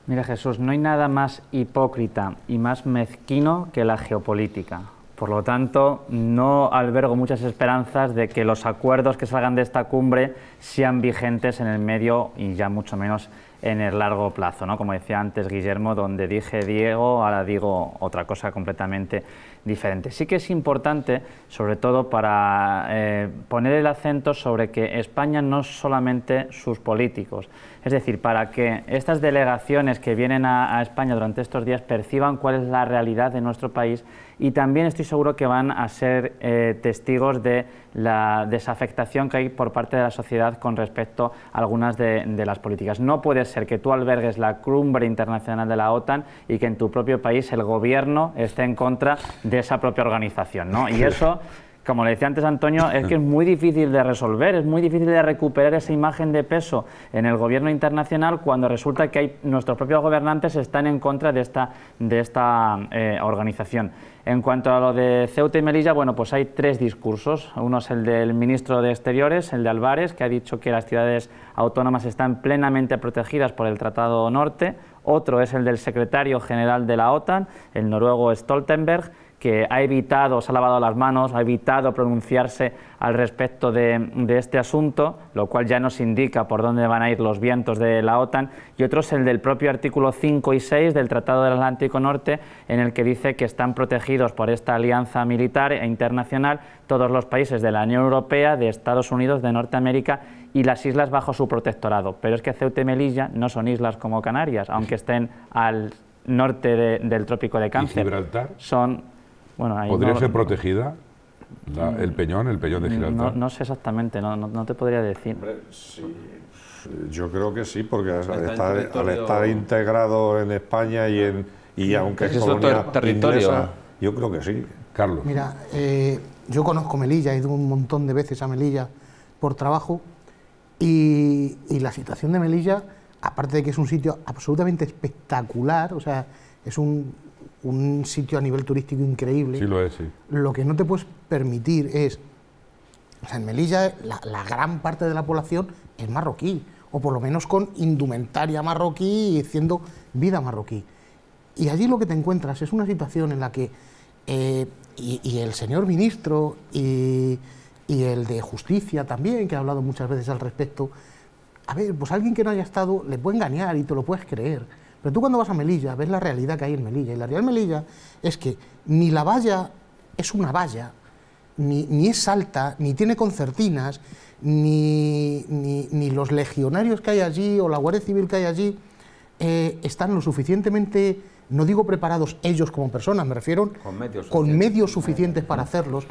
Mira Jesús, no hay nada más hipócrita y más mezquino que la geopolítica. Por lo tanto, no albergo muchas esperanzas de que los acuerdos que salgan de esta cumbre sean vigentes en el medio y ya mucho menos en el largo plazo, ¿no? Como decía antes Guillermo, donde dije Diego, ahora digo otra cosa completamente diferente. Sí que es importante, sobre todo para eh, poner el acento sobre que España no es solamente sus políticos, es decir, para que estas delegaciones que vienen a, España durante estos días perciban cuál es la realidad de nuestro país y también estoy seguro que van a ser eh, testigos de la desafectación que hay por parte de la sociedad con respecto a algunas de, las políticas. No puede ser que tú albergues la cumbre internacional de la OTAN y que en tu propio país el gobierno esté en contra de esa propia organización, ¿no? Y eso como le decía antes Antonio, es que es muy difícil de resolver, es muy difícil de recuperar esa imagen de peso en el gobierno internacional cuando resulta que nuestros propios gobernantes están en contra de esta, eh, organización. En cuanto a lo de Ceuta y Melilla, bueno, pues hay tres discursos. Uno es el del ministro de Exteriores, el de Álvarez, que ha dicho que las ciudades autónomas están plenamente protegidas por el Tratado Norte. Otro es el del secretario general de la OTAN, el noruego Stoltenberg, que ha evitado, se ha lavado las manos, ha evitado pronunciarse al respecto de, este asunto, lo cual ya nos indica por dónde van a ir los vientos de la OTAN, y otro es el del propio artículo 5 y 6 del Tratado del Atlántico Norte, en el que dice que están protegidos por esta alianza militar e internacional todos los países de la Unión Europea, de Estados Unidos, de Norteamérica y las islas bajo su protectorado. Pero es que Ceuta y Melilla no son islas como Canarias, aunque estén al norte del trópico de Cáncer. ¿Podría ser protegida mm, el peñón, el peñón de Gibraltar? No, sé exactamente, no, te podría decir. yo creo que sí, porque al estar, integrado en España y, en, y aunque es territorio. yo creo que sí. Carlos. Mira, eh, yo conozco Melilla, he ido un montón de veces a Melilla por trabajo y, y la situación de Melilla, aparte de que es un sitio absolutamente espectacular, o sea, es un, un sitio a nivel turístico increíble. Sí lo es, Lo que no te puedes permitir es... en Melilla la, gran parte de la población es marroquí, o por lo menos con indumentaria marroquí y haciendo vida marroquí. Y allí lo que te encuentras es una situación en la que eh, y, el señor ministro y, y, el de justicia también, que ha hablado muchas veces al respecto, a ver, pues alguien que no haya estado le puede engañar y te lo puedes creer. Pero tú cuando vas a Melilla ves la realidad que hay en Melilla. Y la realidad en Melilla es que ni la valla es una valla, ni, es alta, ni tiene concertinas, ni, ni, los legionarios que hay allí o la Guardia Civil que hay allí eh, están lo suficientemente, no digo preparados ellos como personas, me refiero con medios, con medios suficientes para hacerlos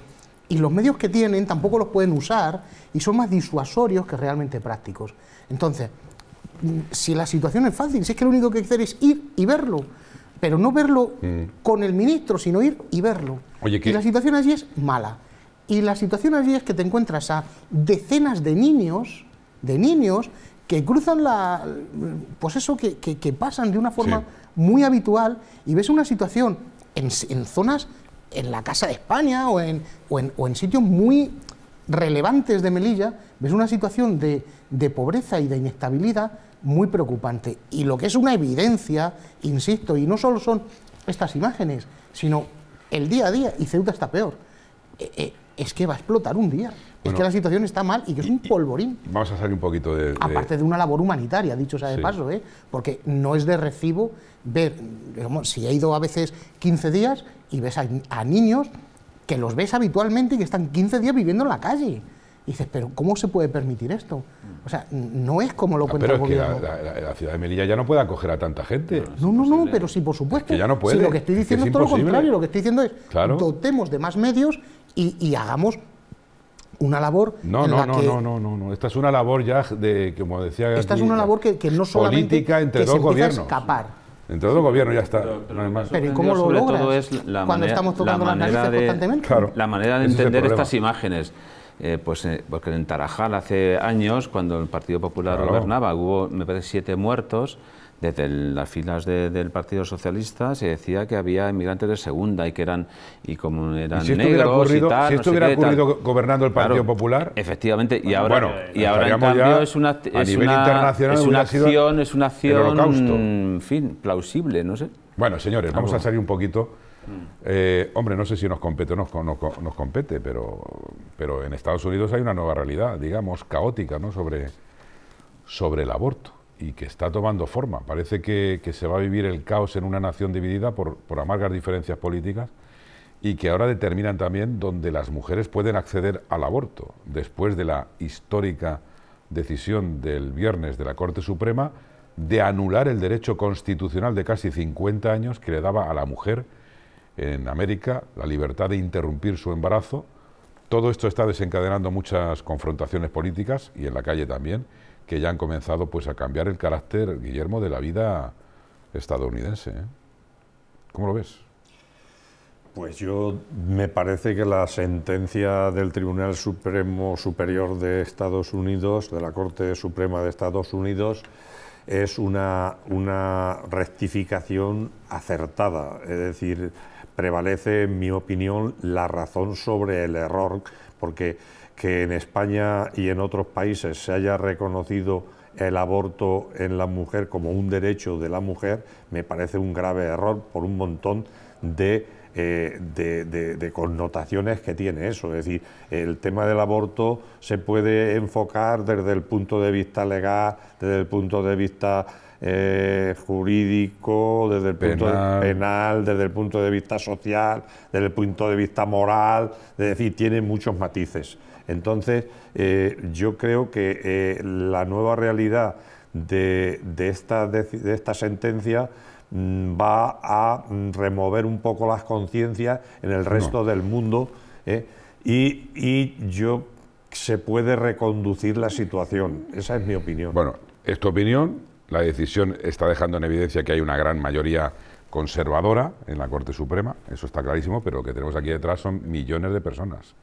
y los medios que tienen tampoco los pueden usar y son más disuasorios que realmente prácticos. Entonces, si la situación es fácil, si es que lo único que hay que hacer es ir y verlo, pero no verlo mm. con el ministro, sino ir y verlo. Oye, Y la situación allí es mala. Y la situación allí es que te encuentras a decenas de niños, de niños que cruzan la... pues eso, que, pasan de una forma muy habitual y ves una situación en, en, zonas, en la Casa de España o en, o en, o en sitios muy relevantes de Melilla, ves una situación de, de pobreza y de inestabilidad muy preocupante. Y lo que es una evidencia, insisto, y no solo son estas imágenes, sino el día a día, y Ceuta está peor. Eh, eh, es que va a explotar un día. es que la situación está mal y que es un polvorín. vamos a salir un poquito de, Aparte de una labor humanitaria, dicho sea de paso, ¿eh? porque no es de recibo ver, digamos, si he ido a veces 15 días y ves a, a niños que los ves habitualmente y que están 15 días viviendo en la calle dices, pero ¿cómo se puede permitir esto? O sea, no es como lo ah, cuenta pero es Que la, ciudad de Melilla ya no puede acoger a tanta gente. No, no, no, pero sí, por supuesto. ya no puede. Sí, lo que estoy diciendo es, todo lo contrario. Lo que estoy diciendo es, dotemos de más medios y, hagamos una labor no en no no no no no no esta es una labor ya de como decía esta es una labor que, que no solamente política entre dos se gobiernos escapar entre dos gobiernos ya está pero, y cómo lo la cuando estamos tocando la manera las de, constantemente la manera de entender estas imágenes eh, pues eh, porque en Tarajal hace años, cuando el Partido Popular gobernaba, hubo, me parece, siete muertos desde las filas del Partido Socialista se decía que había emigrantes de segunda y que eran y como eran negros si esto hubiera ocurrido gobernando el Partido Popular, efectivamente y ahora y ahora es una es es una acción es una acción en fin plausible no sé. Bueno señores vamos a salir un poquito eh, hombre, no sé si nos compete o no, nos, compete, pero, pero en Estados Unidos hay una nueva realidad, digamos, caótica, ¿no? Sobre, sobre el aborto y que está tomando forma. Parece que, se va a vivir el caos en una nación dividida por, por amargas diferencias políticas y que ahora determinan también dónde las mujeres pueden acceder al aborto, después de la histórica decisión del viernes de la Corte Suprema de anular el derecho constitucional de casi 50 años que le daba a la mujer en América, la libertad de interrumpir su embarazo. Todo esto está desencadenando muchas confrontaciones políticas y en la calle también, que ya han comenzado pues a cambiar el carácter, Guillermo, de la vida estadounidense. ¿eh? ¿Cómo lo ves? Pues yo me parece que la sentencia del Tribunal Supremo Superior de Estados Unidos, de la Corte Suprema de Estados Unidos, es una, una rectificación acertada. Es decir, prevalece, en mi opinión, la razón sobre el error, porque que en España y en otros países se haya reconocido el aborto en la mujer como un derecho de la mujer, me parece un grave error por un montón de eh, connotaciones que tiene eso. Es decir, el tema del aborto se puede enfocar desde el punto de vista legal, desde el punto de vista eh, jurídico, desde el punto penal. penal. desde el punto de vista social, desde el punto de vista moral, es decir, tiene muchos matices. Entonces, eh, yo creo que eh, la nueva realidad de, de, esta, de, esta sentencia mm, va a mm, remover un poco las conciencias en el resto del mundo y, yo se puede reconducir la situación. Esa es mi opinión. Bueno, es tu opinión, la decisión está dejando en evidencia que hay una gran mayoría conservadora en la Corte Suprema, eso está clarísimo, pero lo que tenemos aquí detrás son millones de personas,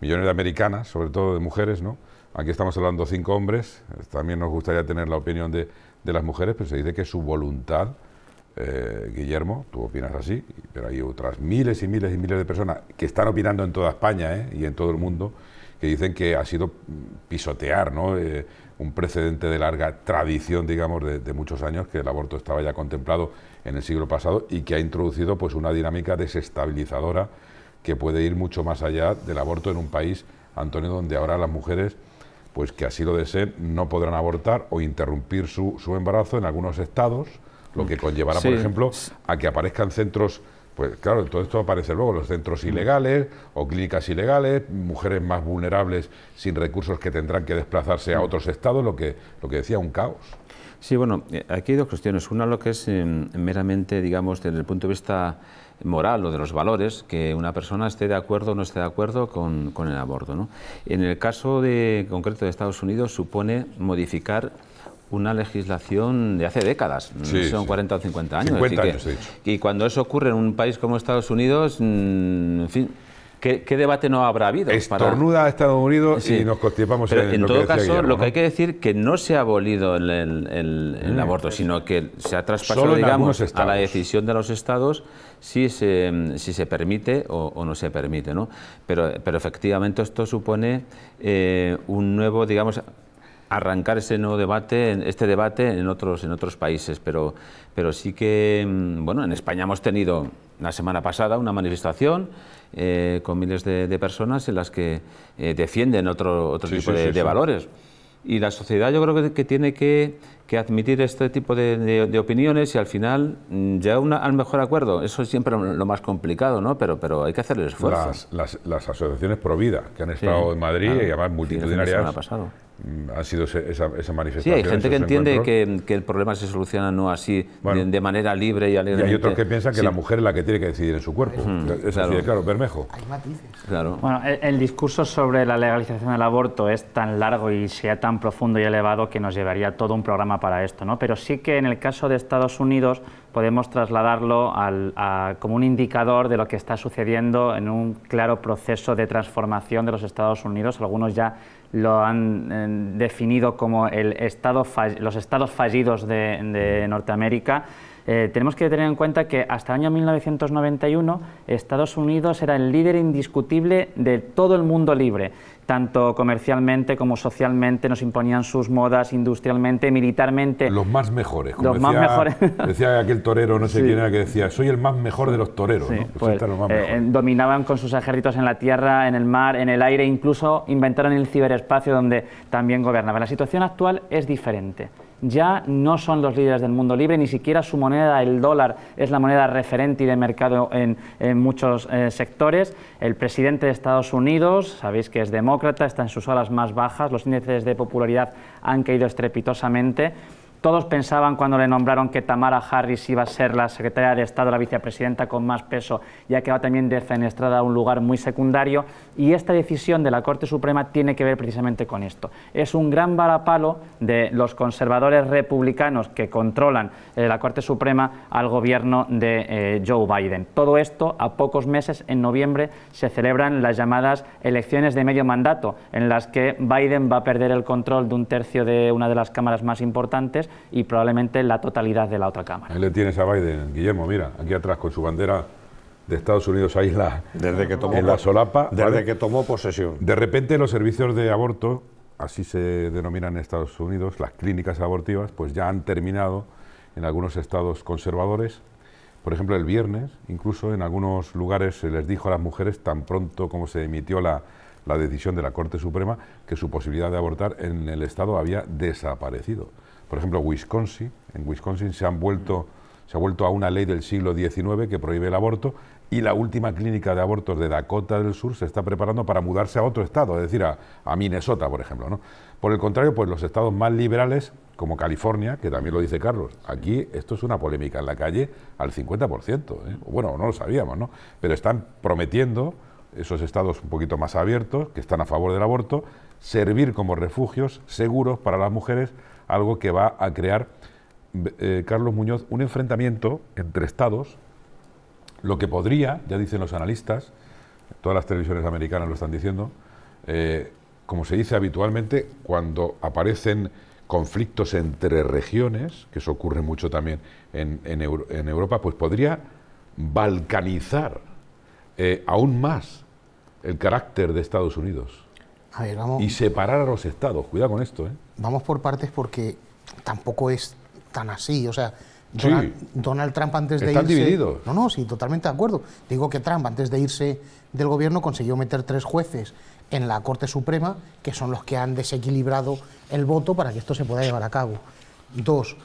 millones de americanas, sobre todo de mujeres, ¿no? Aquí estamos hablando cinco hombres, también nos gustaría tener la opinión de, las mujeres, pero se dice que su voluntad, eh, Guillermo, tú opinas así, pero hay otras miles y miles y miles de personas que están opinando en toda España ¿eh? y en todo el mundo, que dicen que ha sido pisotear, ¿no? Eh, un precedente de larga tradición, digamos, de, muchos años, que el aborto estaba ya contemplado en el siglo pasado y que ha introducido pues, una dinámica desestabilizadora que puede ir mucho más allá del aborto en un país, Antonio, donde ahora las mujeres, pues que así lo deseen, no podrán abortar o interrumpir su, embarazo en algunos estados, lo que conllevará, por ejemplo, a que aparezcan centros pues claro, todo esto aparece luego, los centros ilegales o clínicas ilegales, mujeres más vulnerables sin recursos que tendrán que desplazarse a otros estados, lo que, lo que decía, un caos. Sí, bueno, eh, aquí hay dos cuestiones. Una lo que es em, meramente, digamos, desde el punto de vista moral o de los valores, que una persona esté de acuerdo o no esté de acuerdo con, el aborto. ¿no? En el caso de, concreto de Estados Unidos supone modificar una legislación de hace décadas, son 40 o 50 años. Y cuando eso ocurre en un país como Estados Unidos, mm, en fin, ¿Qué, debate no habrá habido? Estornuda tornuda a Estados Unidos y nos constipamos en, en todo caso, lo que hay que decir que no se ha abolido el, mm. aborto, sino que se ha traspasado, digamos, a la decisión de los estados si se, si se permite o, no se permite, ¿no? Pero, pero efectivamente esto supone eh, un nuevo, digamos, arrancar ese nuevo debate, este debate en otros, en otros países, pero, pero sí que, mm, bueno, en España hemos tenido la semana pasada una manifestación eh, con miles de, personas en las que eh, defienden otro, otro tipo de, valores. Y la sociedad yo creo que, tiene que, admitir este tipo de, opiniones y al final llegar mm, al mejor acuerdo. Eso es siempre lo más complicado, ¿no? Pero, pero hay que hacer el esfuerzo. Las, asociaciones pro vida que han estado en Madrid y además multitudinarias ha sido esa, esa manifestación. Sí, hay gente que entiende que, el problema se soluciona no así, de, manera libre y alegre. Y hay otros que piensan que la mujer es la que tiene que decidir en su cuerpo. Mm, es claro. Bermejo. Hay matices. Bueno, el, discurso sobre la legalización del aborto es tan largo y sea tan profundo y elevado que nos llevaría todo un programa para esto, ¿no? Pero sí que en el caso de Estados Unidos podemos trasladarlo como un indicador de lo que está sucediendo en un claro proceso de transformación de los Estados Unidos, algunos ya lo han eh, definido como el estado los estados fallidos de, Norteamérica. Eh, tenemos que tener en cuenta que hasta el año 1991 Estados Unidos era el líder indiscutible de todo el mundo libre tanto comercialmente como socialmente, nos imponían sus modas industrialmente, militarmente. Los más mejores, como los decía, mejores. decía aquel torero, no sé quién era, que decía, soy el más mejor de los toreros. Pues pues, eh, eh, dominaban con sus ejércitos en la tierra, en el mar, en el aire, incluso inventaron el ciberespacio donde también gobernaban. La situación actual es diferente ya no son los líderes del mundo libre, ni siquiera su moneda, el dólar, es la moneda referente y de mercado en, muchos eh, sectores. El presidente de Estados Unidos, sabéis que es demócrata, está en sus olas más bajas, los índices de popularidad han caído estrepitosamente. Todos pensaban cuando le nombraron que Tamara Harris iba a ser la secretaria de Estado, la vicepresidenta con más peso, ya que va también defenestrada a un lugar muy secundario. Y esta decisión de la Corte Suprema tiene que ver precisamente con esto. Es un gran varapalo de los conservadores republicanos que controlan eh, la Corte Suprema al gobierno de eh, Joe Biden. Todo esto a pocos meses, en noviembre, se celebran las llamadas elecciones de medio mandato, en las que Biden va a perder el control de un tercio de una de las cámaras más importantes y probablemente la totalidad de la otra Cámara. Ahí le tienes a Biden, Guillermo, mira, aquí atrás con su bandera de Estados Unidos ahí la, desde que tomó, en la solapa. Desde que tomó posesión. De repente los servicios de aborto, así se denominan en Estados Unidos, las clínicas abortivas, pues ya han terminado en algunos estados conservadores. Por ejemplo, el viernes, incluso en algunos lugares se les dijo a las mujeres, tan pronto como se emitió la decisión de la Corte Suprema, que su posibilidad de abortar en el Estado había desaparecido. Por ejemplo, Wisconsin. En Wisconsin se, han vuelto, se ha vuelto a una ley del siglo XIX que prohíbe el aborto y la última clínica de abortos de Dakota del Sur se está preparando para mudarse a otro estado, es decir, a, a Minnesota, por ejemplo. ¿no? Por el contrario, pues los estados más liberales, como California, que también lo dice Carlos, aquí esto es una polémica en la calle al 50%. ¿eh? Bueno, no lo sabíamos, ¿no? Pero están prometiendo esos estados un poquito más abiertos, que están a favor del aborto, servir como refugios seguros para las mujeres algo que va a crear, eh, Carlos Muñoz, un enfrentamiento entre estados, lo que podría, ya dicen los analistas, todas las televisiones americanas lo están diciendo, eh, como se dice habitualmente, cuando aparecen conflictos entre regiones, que eso ocurre mucho también en, Europa, pues podría balcanizar eh, aún más el carácter de Estados Unidos y separar a los estados. Cuidado con esto. ¿eh? Vamos por partes porque tampoco es tan así. O sea, Donald, Trump antes de Están irse. divididos. No, no, sí, totalmente de acuerdo. Digo que Trump antes de irse del gobierno consiguió meter tres jueces en la Corte Suprema, que son los que han desequilibrado el voto para que esto se pueda llevar a cabo. Dos,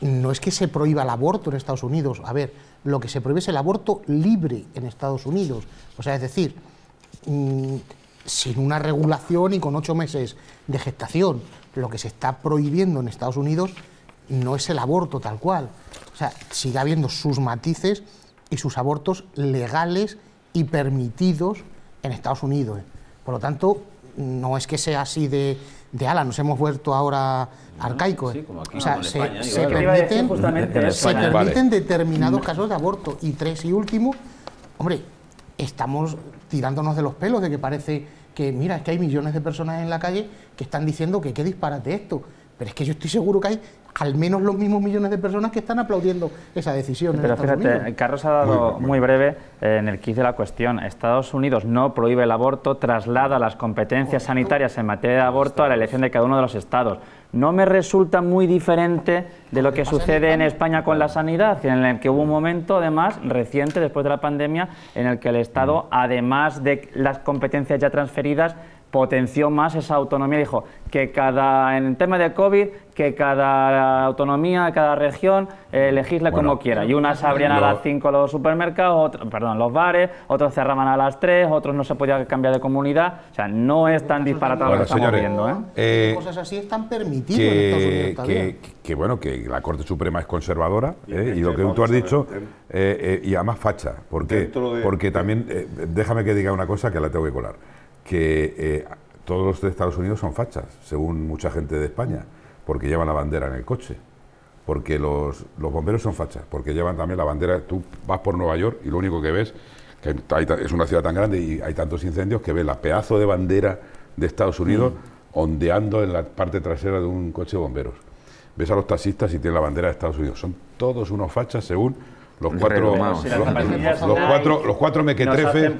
no es que se prohíba el aborto en Estados Unidos. A ver, lo que se prohíbe es el aborto libre en Estados Unidos. O sea, es decir, mm, sin una regulación y con ocho meses de gestación. Lo que se está prohibiendo en Estados Unidos no es el aborto tal cual. O sea, sigue habiendo sus matices y sus abortos legales y permitidos en Estados Unidos. Por lo tanto, no es que sea así de, de ala, nos hemos vuelto ahora arcaicos. ¿eh? Sí, como aquí, o sea, España, se, permiten, se, permiten, determinados casos de aborto. Y tres y último, hombre, estamos tirándonos de los pelos de que parece que, mira, es que hay millones de personas en la calle que están diciendo que qué disparate esto. Pero es que yo estoy seguro que hay al menos los mismos millones de personas que están aplaudiendo esa decisión. Pero fíjate, Carlos ha dado muy, breve eh, en el quiz de la cuestión. Estados Unidos no prohíbe el aborto, traslada las competencias sanitarias en materia de aborto a la elección de cada uno de los estados. No me resulta muy diferente de lo que sucede en España con la sanidad, en el que hubo un momento, además, reciente, después de la pandemia, en el que el Estado, mm. además de las competencias ya transferidas, potenció más esa autonomía. Dijo que cada, en el tema de COVID, que cada autonomía, cada región eh, legisle como quiera. Eh, y unas abrían a las cinco los supermercados, perdón, los bares, otros cerraban a las tres otros no se podía cambiar de comunidad. O sea, no es tan disparatado lo que estamos viendo. ¿eh? cosas así están permitidas que, que, bueno, que la Corte Suprema es conservadora y, lo que tú has dicho, y además facha. ¿Por qué? Porque también, déjame que diga una cosa que la tengo que colar que eh, todos los de Estados Unidos son fachas, según mucha gente de España, porque llevan la bandera en el coche. Porque los, bomberos son fachas, porque llevan también la bandera. Tú vas por Nueva York y lo único que ves, que es una ciudad tan grande y hay tantos incendios, que ves la pedazo de bandera de Estados Unidos mm. ondeando en la parte trasera de un coche de bomberos. Ves a los taxistas y tienen la bandera de Estados Unidos. Son todos unos fachas según los cuatro, los, cuatro, los cuatro mequetrefes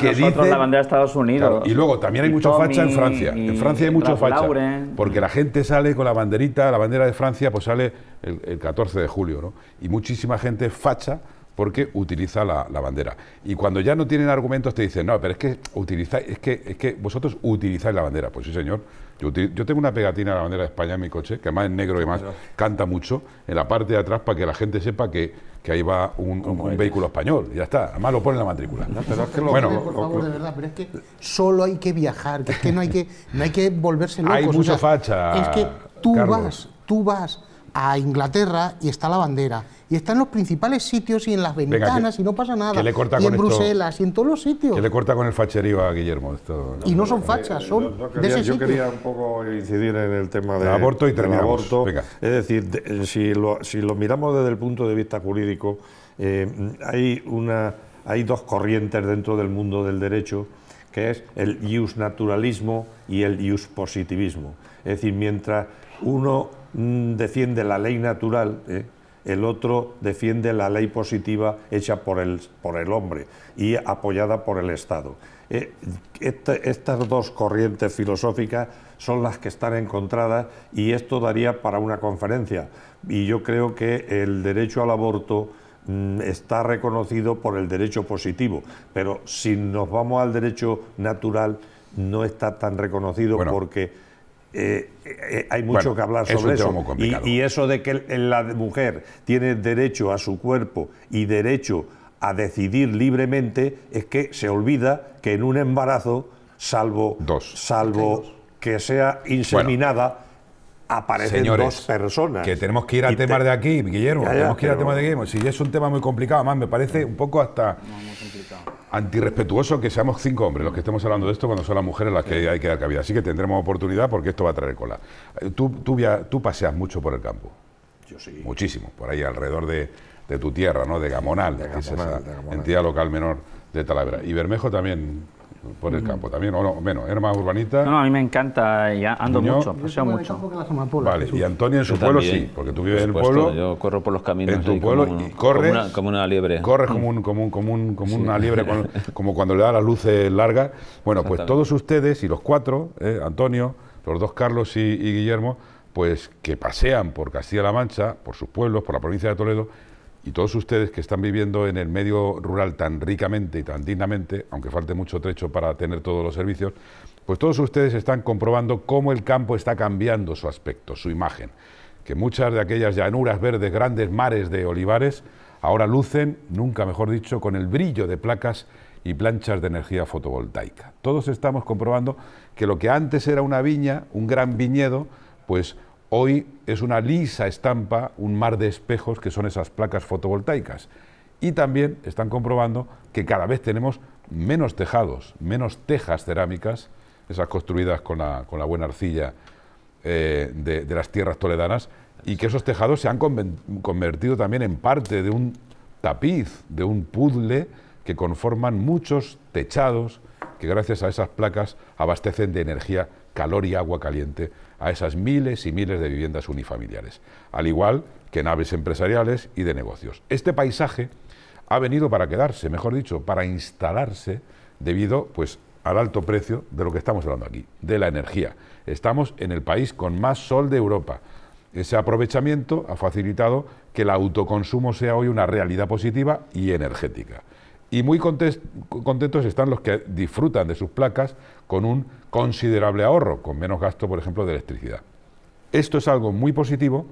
que dicen la bandera de Estados Unidos. y luego también hay mucho facha en Francia. En Francia hay mucho facha, porque la gente sale con la banderita, la bandera de Francia, pues sale el, el 14 de julio, ¿no? Y muchísima gente facha porque utiliza la, la, bandera. Y cuando ya no tienen argumentos te dicen, no, pero es que utilizáis, es que, es que vosotros utilizáis la bandera. Pues sí, señor yo, tengo una pegatina de la bandera de España en mi coche, que además es negro y más canta mucho, en la parte de atrás para que la gente sepa que, que ahí va un, vehículo español. Y ya está. Además lo pone en la matrícula. pero es que por favor, de verdad, pero es que solo hay que viajar, que es que no hay que, no hay que volverse Hay mucha facha. Es que tú vas, tú vas a Inglaterra y está la bandera y está en los principales sitios y en las ventanas y no pasa nada. y en Bruselas y en todos los sitios. Que le corta con el facherío a Guillermo esto. y no son fachas, eh, son Yo quería un poco incidir en el tema del aborto y del aborto. Es decir, eh, si, lo, si lo miramos desde el punto de vista jurídico, eh, hay una hay dos corrientes dentro del mundo del derecho que es el naturalismo y el positivismo. Es decir, mientras uno mm, defiende la ley natural, el otro defiende la ley positiva hecha por el, por el hombre y apoyada por el Estado. Eh, este, estas dos corrientes filosóficas son las que están encontradas y esto daría para una conferencia. Y yo creo que el derecho al aborto mm, está reconocido por el derecho positivo, pero si nos vamos al derecho natural no está tan reconocido porque eh, eh, eh, hay mucho que hablar sobre eso. Y, eso de que la mujer tiene derecho a su cuerpo y derecho a decidir libremente es que se olvida que en un embarazo, salvo, salvo que sea inseminada, aparecen dos personas. Que tenemos que ir a temas de aquí, Guillermo. tenemos que ir a temas de Guillermo. Si es un tema muy complicado, además me parece un poco hasta. No, muy complicado antirrespetuoso que seamos cinco hombres los que estemos hablando de esto cuando son las mujeres las que hay que dar cabida. Así que tendremos oportunidad porque esto va a traer cola. Eh, tú, tú, tú paseas mucho por el campo. Yo sí. Muchísimo. Por ahí alrededor de, de tu tierra, ¿no? De Gamonal, de que es entidad local menor de Talavera. Y Bermejo también por el campo también, o no, menos, era más urbanita. No, a mí me encanta, y ando mucho, paseo mucho. Vale, y Antonio en su pueblo sí, porque tú vives en el pueblo. Yo corro por los caminos. En tu pueblo y corres. Como una, liebre. Corres como, un, como, un, como, una liebre, como cuando le da las luces largas. Bueno, pues todos ustedes y los cuatro, eh, Antonio, los dos Carlos y Guillermo, pues que pasean por Castilla-La Mancha, por sus pueblos, por la provincia de Toledo y todos ustedes que están viviendo en el medio rural tan ricamente y tan dignamente, aunque falte mucho trecho para tener todos los servicios, pues todos ustedes están comprobando cómo el campo está cambiando su aspecto, su imagen, que muchas de aquellas llanuras verdes, grandes mares de olivares, ahora lucen, nunca mejor dicho, con el brillo de placas y planchas de energía fotovoltaica. Todos estamos comprobando que lo que antes era una viña, un gran viñedo, pues hoy es una lisa estampa, un mar de espejos que son esas placas fotovoltaicas. Y también están comprobando que cada vez tenemos menos tejados, menos tejas cerámicas, esas construidas con la, con la buena arcilla eh, de, de, las tierras toledanas, y que esos tejados se han convertido también en parte de un tapiz, de un puzzle que conforman muchos techados que gracias a esas placas abastecen de energía, calor y agua caliente a esas miles y miles de viviendas unifamiliares, al igual que naves empresariales y de negocios. Este paisaje ha venido para quedarse, mejor dicho, para instalarse debido pues al alto precio de lo que estamos hablando aquí, de la energía. Estamos en el país con más sol de Europa. Ese aprovechamiento ha facilitado que el autoconsumo sea hoy una realidad positiva y energética y muy contentos están los que disfrutan de sus placas con un considerable ahorro, con menos gasto, por ejemplo, de electricidad. Esto es algo muy positivo,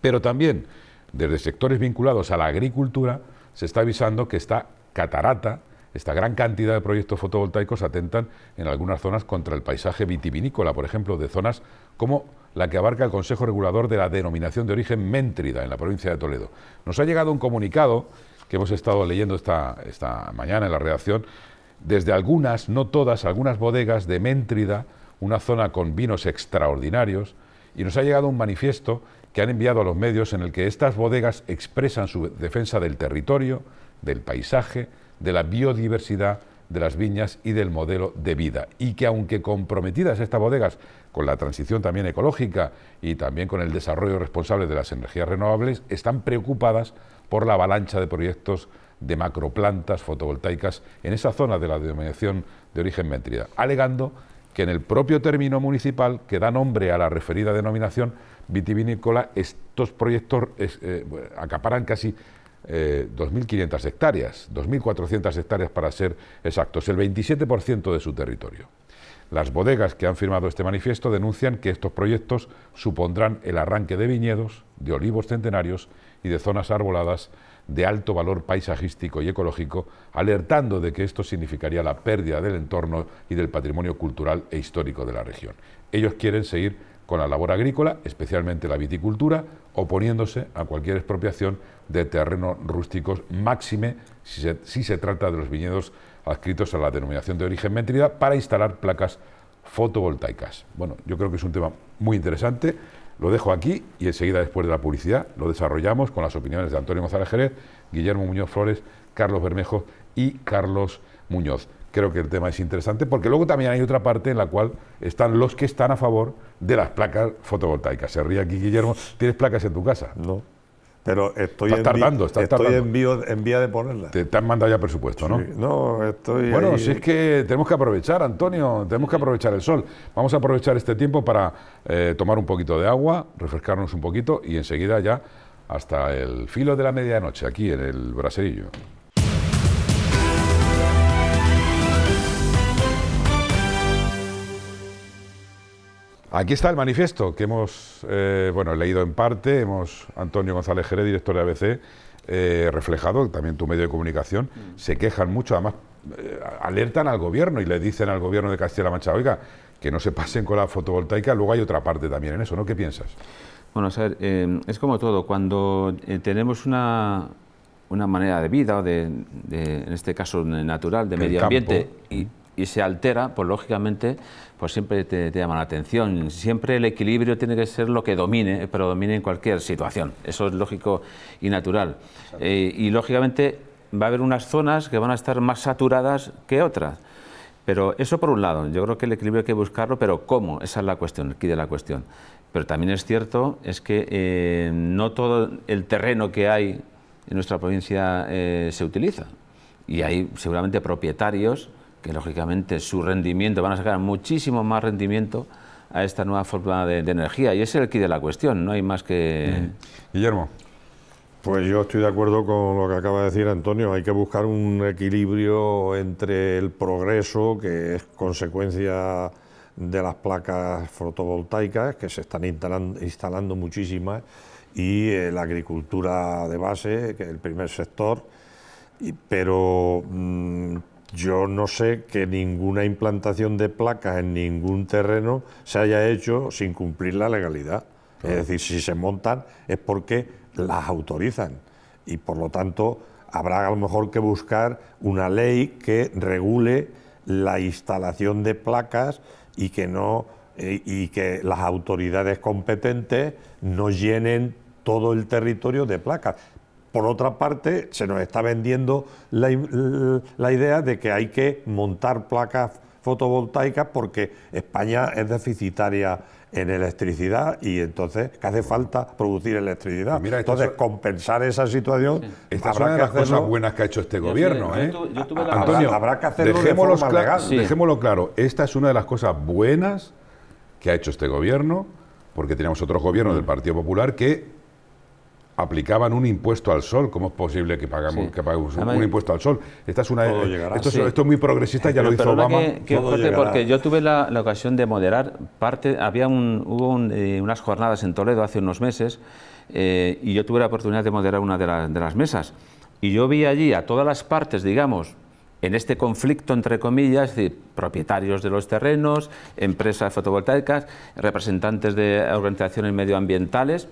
pero también desde sectores vinculados a la agricultura se está avisando que esta catarata, esta gran cantidad de proyectos fotovoltaicos atentan en algunas zonas contra el paisaje vitivinícola, por ejemplo, de zonas como la que abarca el Consejo Regulador de la Denominación de Origen Méntrida, en la provincia de Toledo. Nos ha llegado un comunicado que hemos estado leyendo esta, mañana en la redacción, desde algunas, no todas, algunas bodegas de Méntrida, una zona con vinos extraordinarios, y nos ha llegado un manifiesto que han enviado a los medios en el que estas bodegas expresan su defensa del territorio, del paisaje, de la biodiversidad de las viñas y del modelo de vida. Y que aunque comprometidas estas bodegas con la transición también ecológica y también con el desarrollo responsable de las energías renovables, están preocupadas por la avalancha de proyectos de macroplantas fotovoltaicas en esa zona de la denominación de origen metrida... alegando que en el propio término municipal que da nombre a la referida denominación vitivinícola, estos proyectos eh, acaparan casi 2.500 eh, hectáreas, 2.400 hectáreas para ser exactos, el 27% de su territorio. Las bodegas que han firmado este manifiesto denuncian que estos proyectos supondrán el arranque de viñedos, de olivos centenarios y de zonas arboladas de alto valor paisajístico y ecológico, alertando de que esto significaría la pérdida del entorno y del patrimonio cultural e histórico de la región. Ellos quieren seguir con la labor agrícola, especialmente la viticultura, oponiéndose a cualquier expropiación de terrenos rústicos, máxime si se, trata de los viñedos adscritos a la denominación de origen métrida para instalar placas fotovoltaicas. Bueno, yo creo que es un tema muy interesante. Lo dejo aquí y enseguida después de la publicidad lo desarrollamos con las opiniones de Antonio González Jerez, Guillermo Muñoz Flores, Carlos Bermejo y Carlos Muñoz. Creo que el tema es interesante porque luego también hay otra parte en la cual están los que están a favor de las placas fotovoltaicas. Se ríe aquí Guillermo. ¿Tienes placas en tu casa? No. Pero estoy, en, tardando, estoy En, vía, de ponerla. Te, han mandado ya presupuesto, ¿no? no, estoy. Bueno, si es que tenemos que aprovechar, Antonio, tenemos que aprovechar el sol. Vamos a aprovechar este tiempo para eh, tomar un poquito de agua, refrescarnos un poquito y enseguida ya hasta el filo de la medianoche, aquí en el Braserillo. Aquí está el manifiesto que hemos eh, bueno, leído en parte, hemos Antonio González Jerez, director de ABC, eh, reflejado, también tu medio de comunicación, mm. se quejan mucho, además eh, alertan al gobierno y le dicen al gobierno de Castilla-La Mancha, oiga, que no se pasen con la fotovoltaica, luego hay otra parte también en eso, ¿no? ¿Qué piensas? Bueno, a ver, es como todo, cuando tenemos una, manera de vida, de, en este caso natural, de medio ambiente, y, y, se altera, pues lógicamente pues siempre te, llama la atención. Siempre el equilibrio tiene que ser lo que domine, ...pero domine en cualquier situación. Eso es lógico y natural. Eh, y lógicamente va a haber unas zonas que van a estar más saturadas que otras. Pero eso por un lado, yo creo que el equilibrio hay que buscarlo, pero ¿cómo? Esa es la cuestión, aquí de la cuestión. Pero también es cierto, es que eh, no todo el terreno que hay en nuestra provincia eh, se utiliza. Y hay seguramente propietarios que lógicamente su rendimiento, van a sacar muchísimo más rendimiento a esta nueva forma de, energía. Y ese es el quid de la cuestión, no hay más que... Guillermo. Pues yo estoy de acuerdo con lo que acaba de decir Antonio. Hay que buscar un equilibrio entre el progreso, que es consecuencia de las placas fotovoltaicas, que se están instalando, instalando muchísimas, y eh, la agricultura de base, que es el primer sector, pero mm, yo no sé que ninguna implantación de placas en ningún terreno se haya hecho sin cumplir la legalidad. Es decir, si se montan es porque las autorizan y por lo tanto habrá a lo mejor que buscar una ley que regule la instalación de placas y que no y que las autoridades competentes no llenen todo el territorio de placas. Por otra parte, se nos está vendiendo la, idea de que hay que montar placas fotovoltaicas porque España es deficitaria en electricidad y entonces que hace falta producir electricidad. Pues entonces, compensar esa situación. es una de las cosas buenas que ha hecho este gobierno. Antonio, ¿eh? habrá, que hacerlo dejémoslo, dejémoslo claro. Esta es una de las cosas buenas que ha hecho este gobierno, porque teníamos otros gobiernos del mm. Partido Popular que aplicaban un impuesto al sol. ¿Cómo es posible que pagamos, un, impuesto al sol? Esta es una, eh, esto, esto, es muy progresista, ya lo hizo Obama. porque yo tuve la, ocasión de moderar parte, había un, hubo eh, unas jornadas en Toledo hace unos meses eh, y yo tuve la oportunidad de moderar una de, de las mesas. Y yo vi allí a todas las partes, digamos, en este conflicto, entre comillas, propietarios de los terrenos, empresas fotovoltaicas, representantes de organizaciones medioambientales,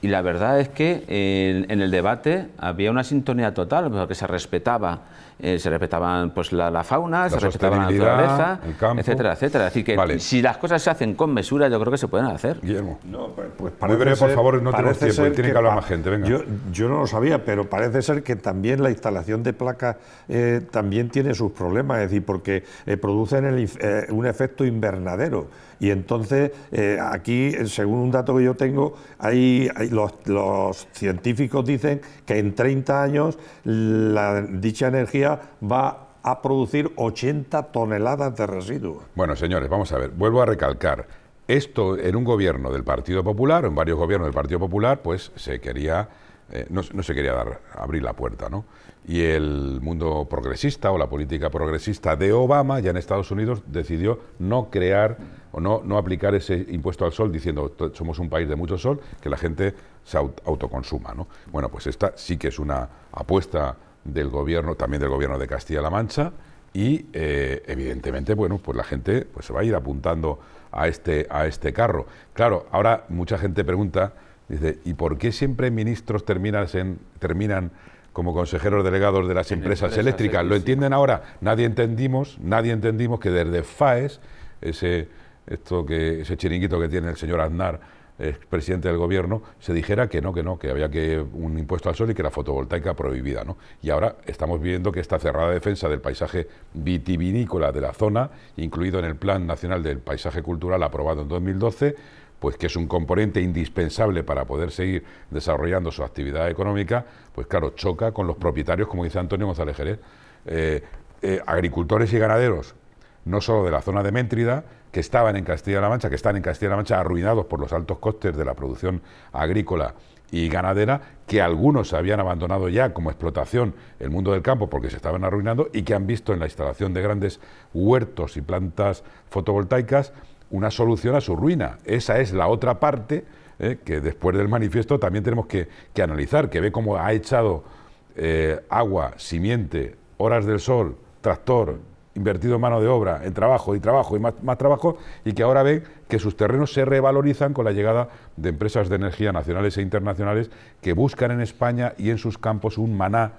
y la verdad es que eh, en, el debate había una sintonía total, que se respetaba eh, se respetaban pues, la, fauna, se respetaba la naturaleza, etcétera, etcétera. así que si las cosas se hacen con mesura, yo creo que se pueden hacer. Guillermo, no, pues por favor, no tenemos tiempo, tiene que, hablar más gente. Venga. Yo, no lo sabía, pero parece ser que también la instalación de placas eh, también tiene sus problemas, es decir, porque eh, producen un efecto invernadero. Y entonces, aquí, según un dato que yo tengo, los, científicos dicen que en 30 años la, dicha energía va a producir 80 toneladas de residuos. Bueno, señores, vamos a ver, vuelvo a recalcar. Esto en un gobierno del Partido Popular, en varios gobiernos del Partido Popular, pues se quería, eh, no, se quería dar, abrir la puerta, ¿no? Y el mundo progresista o la política progresista de Obama, ya en Estados Unidos, decidió no crear o no, no aplicar ese impuesto al sol, diciendo somos un país de mucho sol, que la gente se autoconsuma, ¿no? Bueno, pues esta sí que es una apuesta del gobierno, también del gobierno de Castilla-La Mancha, y eh, evidentemente, bueno, pues la gente pues se va a ir apuntando a este, a este carro. Claro, ahora mucha gente pregunta, dice, ¿y por qué siempre ministros terminan, en, terminan como consejeros delegados de las empresas, eléctricas? ¿Lo entienden ahora? Nadie entendimos, nadie entendimos que desde FAES, ese, esto que, ese chiringuito que tiene el señor Aznar, presidente del gobierno, se dijera que no, que no, que había que un impuesto al sol y que la fotovoltaica prohibida, ¿no? Y ahora estamos viendo que esta cerrada defensa del paisaje vitivinícola de la zona, incluido en el Plan Nacional del Paisaje Cultural aprobado en 2012, pues que es un componente indispensable para poder seguir desarrollando su actividad económica, pues claro, choca con los propietarios, como dice Antonio González Jerez, eh, eh, agricultores y ganaderos, no solo de la zona de Méntrida, que estaban en Castilla-La Mancha, que están en Castilla-La Mancha arruinados por los altos costes de la producción agrícola y ganadera, que algunos habían abandonado ya como explotación el mundo del campo porque se estaban arruinando y que han visto en la instalación de grandes huertos y plantas fotovoltaicas una solución a su ruina. Esa es la otra parte eh, que después del manifiesto también tenemos que, analizar, que ve cómo ha echado eh, agua, simiente, horas del sol, tractor, invertido en mano de obra, en trabajo y trabajo y más, trabajo, y que ahora ven que sus terrenos se revalorizan con la llegada de empresas de energía nacionales e internacionales que buscan en España y en sus campos un maná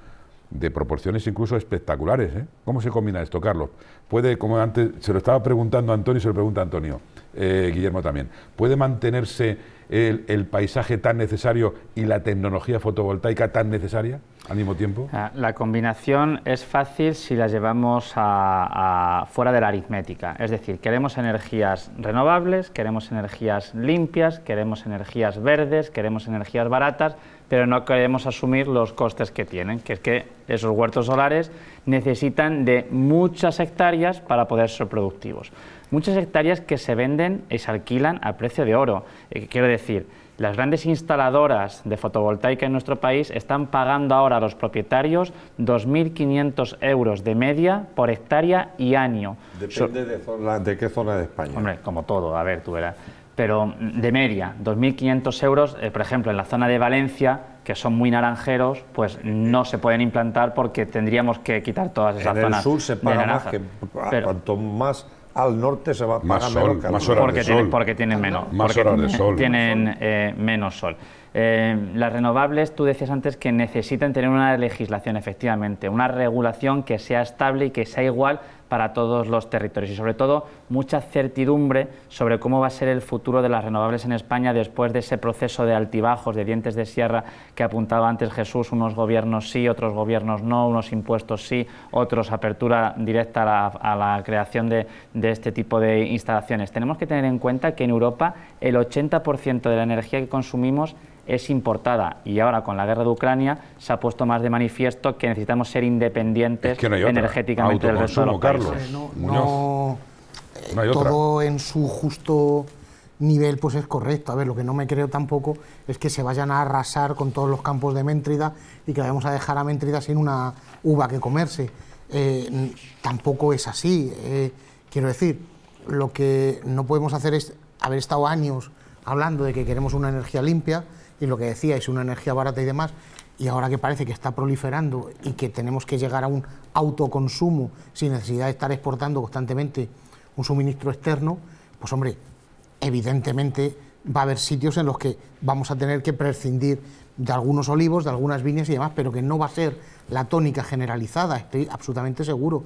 de proporciones incluso espectaculares. ¿eh? ¿Cómo se combina esto, Carlos? Puede, como antes se lo estaba preguntando a Antonio, se lo pregunta a Antonio. Eh, Guillermo también, ¿puede mantenerse el, paisaje tan necesario y la tecnología fotovoltaica tan necesaria al mismo tiempo? Ah, la combinación es fácil si la llevamos fuera de la aritmética. Es decir, queremos energías renovables, queremos energías limpias, queremos energías verdes, queremos energías baratas, pero no queremos asumir los costes que tienen, que es que esos huertos solares necesitan de muchas hectáreas para poder ser productivos muchas hectáreas que se venden y se alquilan a precio de oro. Eh, quiero decir, las grandes instaladoras de fotovoltaica en nuestro país están pagando ahora a los propietarios 2.500 euros de media por hectárea y año. Depende de, de, qué zona de España. Hombre, como todo, a ver, tú verás. Pero mm, de media, 2.500 euros, eh, por ejemplo, en la zona de Valencia, que son muy naranjeros, pues no se pueden implantar porque tendríamos que quitar todas esas zonas. En el sur se paga más, ah, más al norte se va más sol, menos más porque tienen eh, menos, sol. Tienen eh, menos sol. las renovables, tú decías antes que necesitan tener una legislación, efectivamente, una regulación que sea estable y que sea igual para todos los territorios y sobre todo mucha certidumbre sobre cómo va a ser el futuro de las renovables en España después de ese proceso de altibajos, de dientes de sierra que apuntaba antes Jesús, unos gobiernos sí, otros gobiernos no, unos impuestos sí, otros apertura directa a la, creación de, de este tipo de instalaciones. Tenemos que tener en cuenta que en Europa el 80% de la energía que consumimos es importada y ahora con la guerra de Ucrania se ha puesto más de manifiesto que necesitamos ser independientes energéticamente del resto de los No, no, no todo en su justo nivel pues es correcto. A ver, lo que no me creo tampoco es que se vayan a arrasar con todos los campos de Méntrida y que vayamos a dejar a Méntrida sin una uva que comerse. Eh, tampoco es así. Eh, quiero decir, lo que no podemos hacer es haber estado años hablando de que queremos una energía limpia, y lo que decía es una energía barata y demás, y ahora que parece que está proliferando y que tenemos que llegar a un autoconsumo sin necesidad de estar exportando constantemente un suministro externo, pues hombre, evidentemente va a haber sitios en los que vamos a tener que prescindir de algunos olivos, de algunas viñas y demás, pero que no va a ser la tónica generalizada, estoy absolutamente seguro.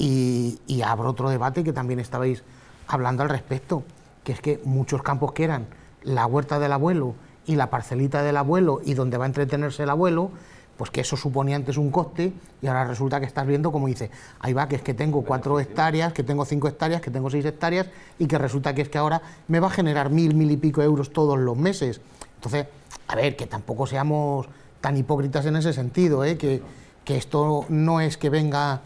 Y, y abro otro debate que también estabais hablando al respecto, que es que muchos campos que eran la huerta del abuelo, y la parcelita del abuelo y donde va a entretenerse el abuelo, pues que eso suponía antes un coste y ahora resulta que estás viendo como dice, ahí va, que es que tengo cuatro hectáreas, que tengo cinco hectáreas, que tengo seis hectáreas y que resulta que es que ahora me va a generar mil, mil y pico euros todos los meses. Entonces, a ver, que tampoco seamos tan hipócritas en ese sentido, ¿eh? que, esto no es que venga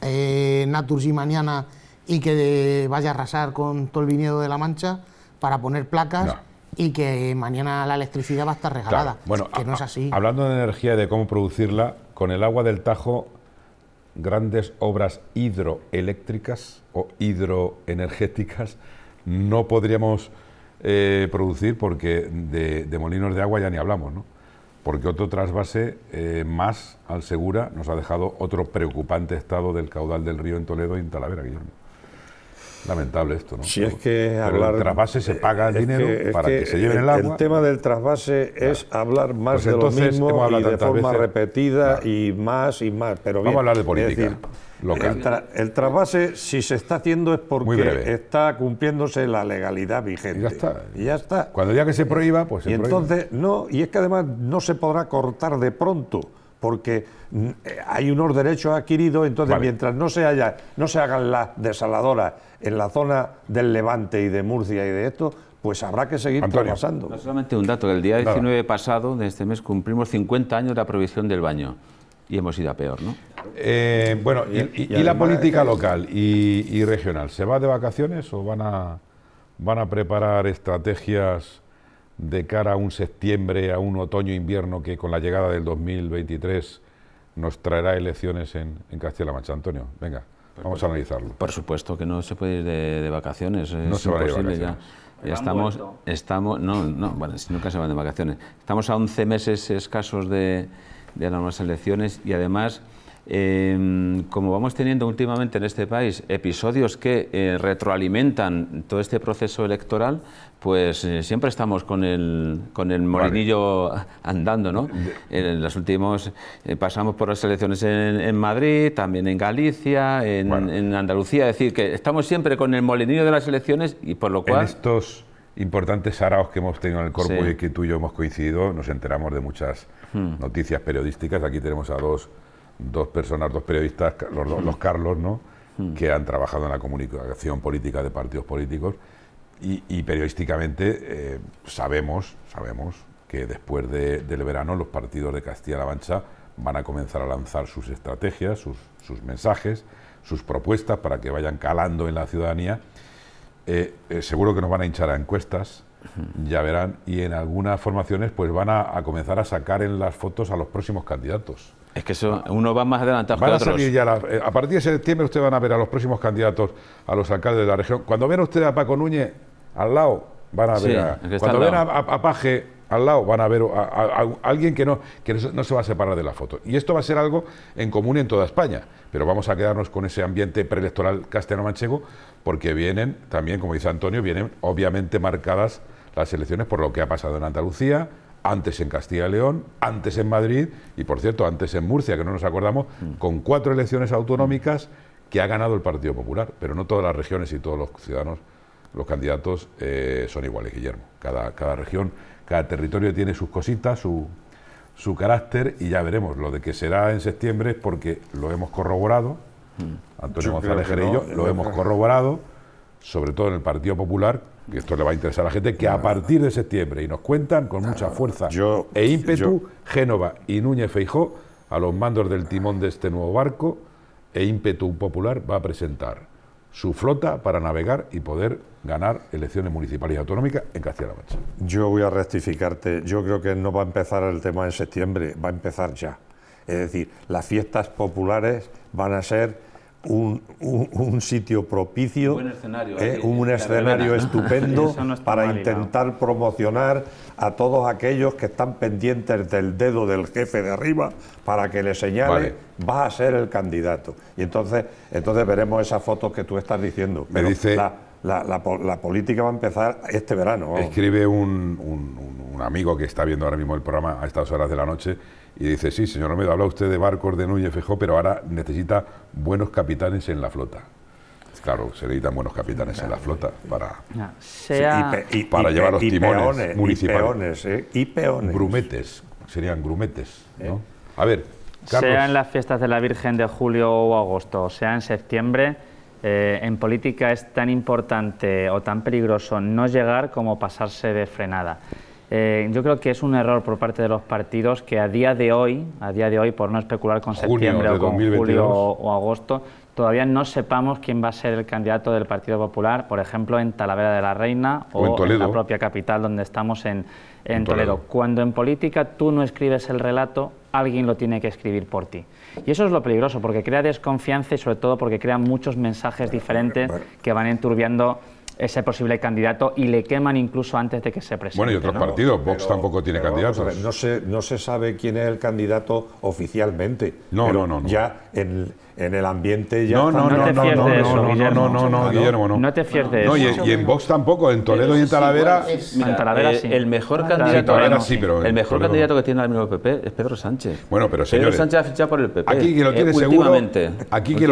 eh, Naturgy mañana y que vaya a arrasar con todo el viñedo de la Mancha para poner placas y que mañana la electricidad va a estar regalada. Bueno, que no es así. Hablando de energía y de cómo producirla, con el agua del Tajo, grandes obras hidroeléctricas o hidroenergéticas no podríamos eh, producir porque de, molinos de agua ya ni hablamos, ¿no? Porque otro trasvase eh, más al Segura nos ha dejado otro preocupante estado del caudal del río en Toledo y en Talavera, Guillermo. Lamentable esto, ¿no? Si es que hablar. El trasvase se paga el dinero para que, se lleven el, agua. El tema del trasvase es hablar más pues de lo mismo y de forma repetida y más y más. Pero Vamos a hablar de política. local. El, trasvase, si se está haciendo, es porque está cumpliéndose la legalidad vigente. ya está. ya está. Cuando ya que se prohíba, pues se y entonces, no, y es que además no se podrá cortar de pronto porque mm, eh, hay unos derechos adquiridos, entonces mientras no se haya, no se hagan las desaladoras en la zona del Levante y de Murcia y de esto, pues habrá que seguir pasando. No solamente un dato, que el día 19 pasado de este mes cumplimos 50 años de la provisión del baño y hemos ido a peor, ¿no? Eh, bueno, y, la política eh, local y, regional, ¿se va de vacaciones o van a, van a preparar estrategias de cara a un septiembre, a un otoño-invierno que con la llegada del 2023 nos traerá elecciones en, en Castilla-La Mancha? Antonio, venga. Vamos a analizarlo. Por supuesto que no se puede ir de, vacaciones. No es se imposible de vacaciones. ya. estamos, estamos, no, no, bueno, nunca se van de vacaciones. Estamos a 11 meses escasos de, de las nuevas elecciones y además Em, como vamos teniendo últimamente en este país episodios que eh, retroalimentan todo este proceso electoral, pues eh, siempre estamos con el, con el molinillo andando, ¿no? En los últimos, eh, pasamos por las elecciones en, Madrid, también en Galicia, en, Andalucía, es decir, que estamos siempre con el molinillo de las elecciones y por lo cual... En estos importantes araos que hemos tenido en el corpo y que tú y yo hemos coincidido, nos enteramos de muchas hmm. noticias periodísticas, aquí tenemos a dos dos personas, dos periodistas, los, los, Carlos, ¿no? Hmm. que han trabajado en la comunicación política de partidos políticos y, periodísticamente eh, sabemos, sabemos que después de, del verano los partidos de Castilla-La Mancha van a comenzar a lanzar sus estrategias, sus, mensajes, sus propuestas para que vayan calando en la ciudadanía. Eh, eh, seguro que nos van a hinchar a encuestas, hmm. ya verán, y en algunas formaciones pues van a comenzar a sacar en las fotos a los próximos candidatos. Es que eso, ah. uno va más adelantado a eh, a partir de septiembre ustedes van a ver a los próximos candidatos a los alcaldes de la región. Cuando ven usted a Paco Núñez al lado, van a ver a, cuando a, Paje al lado, van a ver a, alguien que no, que no se va a separar de la foto. Y esto va a ser algo en común en toda España, pero vamos a quedarnos con ese ambiente preelectoral castellano-manchego porque vienen también, como dice Antonio, vienen obviamente marcadas las elecciones por lo que ha pasado en Andalucía, antes en Castilla León, antes en Madrid y, por cierto, antes en Murcia, que no nos acordamos, mm. con cuatro elecciones mm. autonómicas que ha ganado el Partido Popular, pero no todas las regiones y todos los ciudadanos, los candidatos eh, son iguales, Guillermo. Cada, cada región, cada territorio tiene sus cositas, su, su carácter y ya veremos. Lo de que será en septiembre porque lo hemos corroborado, mm. Antonio González lo hemos corroborado sobre todo en el Partido Popular, que esto le va a interesar a la gente, que a partir de septiembre, y nos cuentan con mucha fuerza e ímpetu, Génova y Núñez Feijó, a los mandos del timón de este nuevo barco, e ímpetu popular va a presentar su flota para navegar y poder ganar elecciones municipales y autonómicas en Castilla-La Mancha. Yo voy a rectificarte, yo creo que no va a empezar el tema en septiembre, va a empezar ya. Es decir, las fiestas populares van a ser un, un, sitio propicio, un escenario, ¿eh? estupendo para intentar promocionar a todos aquellos que están pendientes del dedo del jefe de arriba para que le señale va a ser el candidato. Y entonces, entonces veremos esas fotos que tú estás diciendo. Me dice la, la, política va a empezar este verano. Escribe un, amigo que está viendo ahora mismo el programa a estas horas de la noche y dice, sí, señor Romero, habla usted de barcos de Núñez Fejó, pero ahora necesita buenos capitanes en la flota. Claro, se necesitan buenos capitanes en la flota para, para llevar los timones municipales. Eh, y peones, Grumetes, serían grumetes. Eh. A ver, Sea en las fiestas de la Virgen de julio o agosto, sea en septiembre eh, en política es tan importante o tan peligroso no llegar como pasarse de frenada. Eh, yo creo que es un error por parte de los partidos que a día de hoy, a día de hoy, por no especular con septiembre o con julio o, agosto, todavía no sepamos quién va a ser el candidato del Partido Popular, por ejemplo, en Talavera de la Reina o, en, la propia capital donde estamos en, Toledo. Toledo. Cuando en política tú no escribes el relato, alguien lo tiene que escribir por ti. Y eso es lo peligroso, porque crea desconfianza y sobre todo porque crea muchos mensajes diferentes que van enturbiando ese posible candidato y le queman incluso antes de que se presente. Bueno, y otros partidos, Vox tampoco tiene candidatos. no, se, no se sabe quién es el candidato oficialmente. No, pero no, no, Ya en, el ambiente ya... No, no, no, no, no, no, no, no, Guillermo, no. No te fieres de eso. Y, y, en Vox tampoco, en Toledo y en Talavera... en eh, Talavera sí. El mejor candidato... Sí, pero el mejor candidato que tiene el mismo PP es Pedro Sánchez. Bueno, pero señores... Pedro Sánchez ha fichado por el PP. Aquí quien lo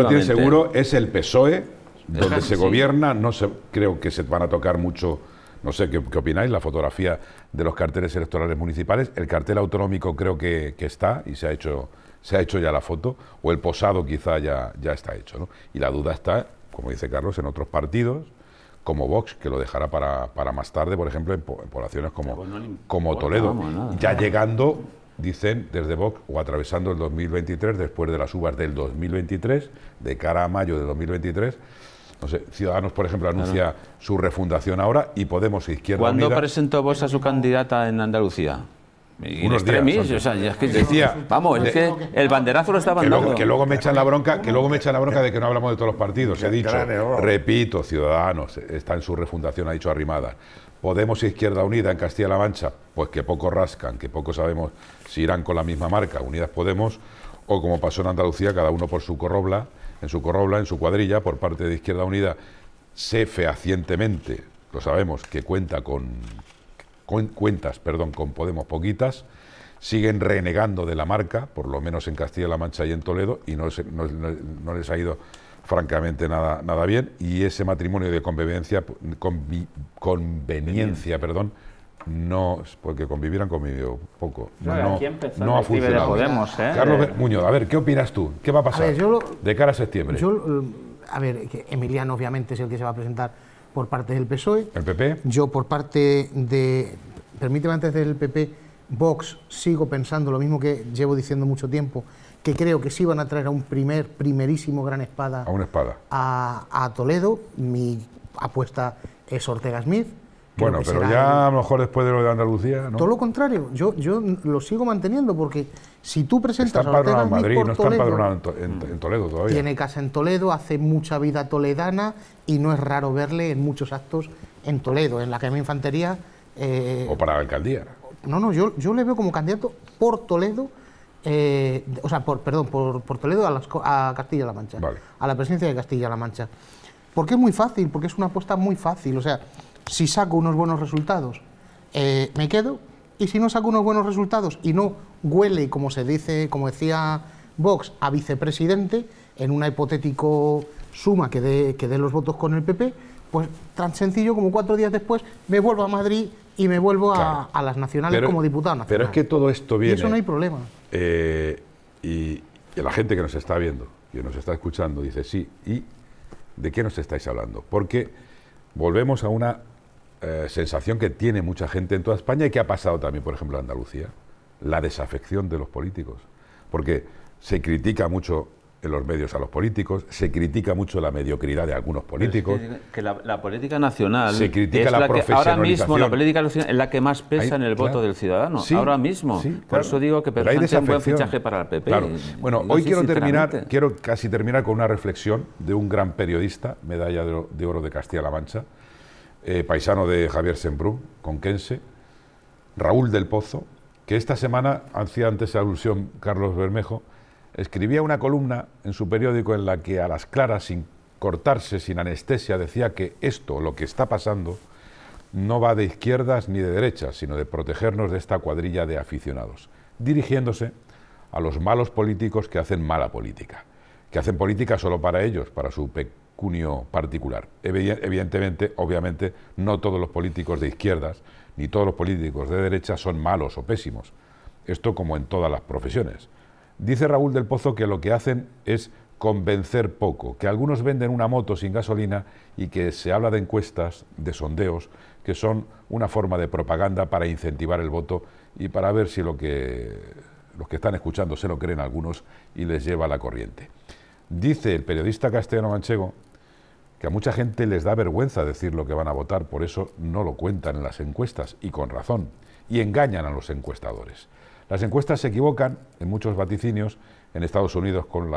tiene eh, seguro es el PSOE donde se gobierna, no se, creo que se van a tocar mucho, no sé ¿qué, opináis, la fotografía de los carteles electorales municipales, el cartel autonómico creo que, está y se ha hecho se ha hecho ya la foto, o el posado quizá ya, ya está hecho. Y la duda está, como dice Carlos, en otros partidos, como Vox, que lo dejará para, más tarde, por ejemplo, en, poblaciones como, como Toledo, ya llegando dicen desde Vox o atravesando el 2023, después de las uvas del 2023, de cara a mayo de 2023, no sé, Ciudadanos, por ejemplo, anuncia su refundación ahora y Podemos Izquierda Unida... ¿Cuándo presentó vos a su candidata en Andalucía? unos vamos, el banderazo lo estaba que que luego me echan la bronca, que luego la bronca de que no hablamos de todos los partidos. ha dicho, repito, Ciudadanos está en su refundación, ha dicho Arrimada. Podemos Izquierda Unida en Castilla-La Mancha, pues que poco rascan, que poco sabemos si irán con la misma marca, Unidas Podemos, o como pasó en Andalucía, cada uno por su corrobla en su corrobla en su cuadrilla, por parte de Izquierda Unida, se fehacientemente, lo sabemos, que cuenta con, cuentas, perdón, con Podemos poquitas, siguen renegando de la marca, por lo menos en Castilla-La Mancha y en Toledo, y no, les ha ido francamente nada, nada bien, y ese matrimonio de conveniencia. con conveniencia, perdón, no, porque convivieran conmigo poco. No, no, no ha funcionado. ¿eh? Carlos eh. Muñoz, a ver, ¿qué opinas tú? ¿Qué va a pasar de cara a septiembre? Eh, a ver, que Emiliano obviamente es el que se va a presentar por parte del PSOE. ¿El PP? Yo por parte de, permíteme antes del PP, Vox, sigo pensando lo mismo que llevo diciendo mucho tiempo, que creo que sí van a traer a un primer, primerísimo gran espada. A una espada. a Toledo, mi apuesta es Ortega Smith bueno, pero ya a lo mejor después de lo de Andalucía, ¿no? Todo lo contrario, yo, yo lo sigo manteniendo porque si tú presentas está padronado en Madrid, no está empadronado en, Toledo todavía. Tiene casa en Toledo, hace mucha vida toledana y no es raro verle en muchos actos en Toledo, en la que infantería... Eh, o para la alcaldía. No, no, yo, yo le veo como candidato por Toledo, eh, o sea, por, perdón, por, Toledo a, a Castilla-La Mancha, a la presidencia de Castilla-La Mancha. Porque es muy fácil, porque es una apuesta muy fácil, o sea si saco unos buenos resultados, eh, me quedo, y si no saco unos buenos resultados y no huele, como se dice, como decía Vox, a vicepresidente, en una hipotético suma que dé, los votos con el PP, pues tan sencillo como cuatro días después me vuelvo a Madrid y me vuelvo a, las nacionales como diputado nacional. Pero es que todo esto viene... Y eso no hay problema. Eh, y, y, la gente que nos está viendo, que nos está escuchando, dice, sí, ¿y de qué nos estáis hablando? Porque volvemos a una eh, sensación que tiene mucha gente en toda España y que ha pasado también, por ejemplo, en Andalucía, la desafección de los políticos. Porque se critica mucho en los medios a los políticos, se critica mucho la mediocridad de algunos políticos. que, la, política nacional se critica es la, que ahora mismo la política es la que más pesa en el voto del ciudadano. ahora mismo, por eso digo que hay es un buen fichaje para el PP. Bueno, hoy quiero terminar, quiero casi terminar con una reflexión de un gran periodista, medalla de oro de Castilla-La Mancha, eh, paisano de Javier Sembrú, conquense, Raúl del Pozo, que esta semana, hacía antes alusión Carlos Bermejo, escribía una columna en su periódico en la que a las claras, sin cortarse, sin anestesia, decía que esto, lo que está pasando, no va de izquierdas ni de derechas, sino de protegernos de esta cuadrilla de aficionados, dirigiéndose a los malos políticos que hacen mala política, que hacen política solo para ellos, para su particular. Evidentemente, obviamente, no todos los políticos de izquierdas ni todos los políticos de derecha son malos o pésimos. Esto como en todas las profesiones. Dice Raúl del Pozo que lo que hacen es convencer poco, que algunos venden una moto sin gasolina y que se habla de encuestas, de sondeos, que son una forma de propaganda para incentivar el voto y para ver si lo que los que están escuchando se lo creen algunos y les lleva la corriente. Dice el periodista castellano manchego que a mucha gente les da vergüenza decir lo que van a votar, por eso no lo cuentan en las encuestas, y con razón, y engañan a los encuestadores. Las encuestas se equivocan en muchos vaticinios, en Estados Unidos con,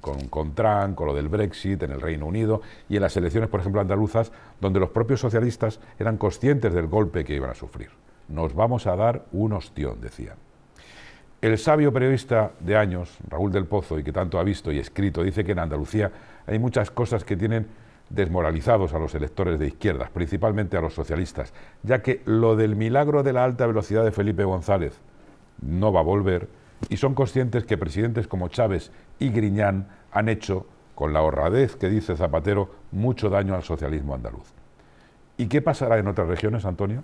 con, Trump, con lo del Brexit, en el Reino Unido y en las elecciones, por ejemplo, andaluzas, donde los propios socialistas eran conscientes del golpe que iban a sufrir. Nos vamos a dar un ostión, decían. El sabio periodista de años, Raúl del Pozo, y que tanto ha visto y escrito, dice que en Andalucía hay muchas cosas que tienen desmoralizados a los electores de izquierdas, principalmente a los socialistas, ya que lo del milagro de la alta velocidad de Felipe González no va a volver y son conscientes que presidentes como Chávez y Griñán han hecho, con la horradez que dice Zapatero, mucho daño al socialismo andaluz. ¿Y qué pasará en otras regiones, Antonio?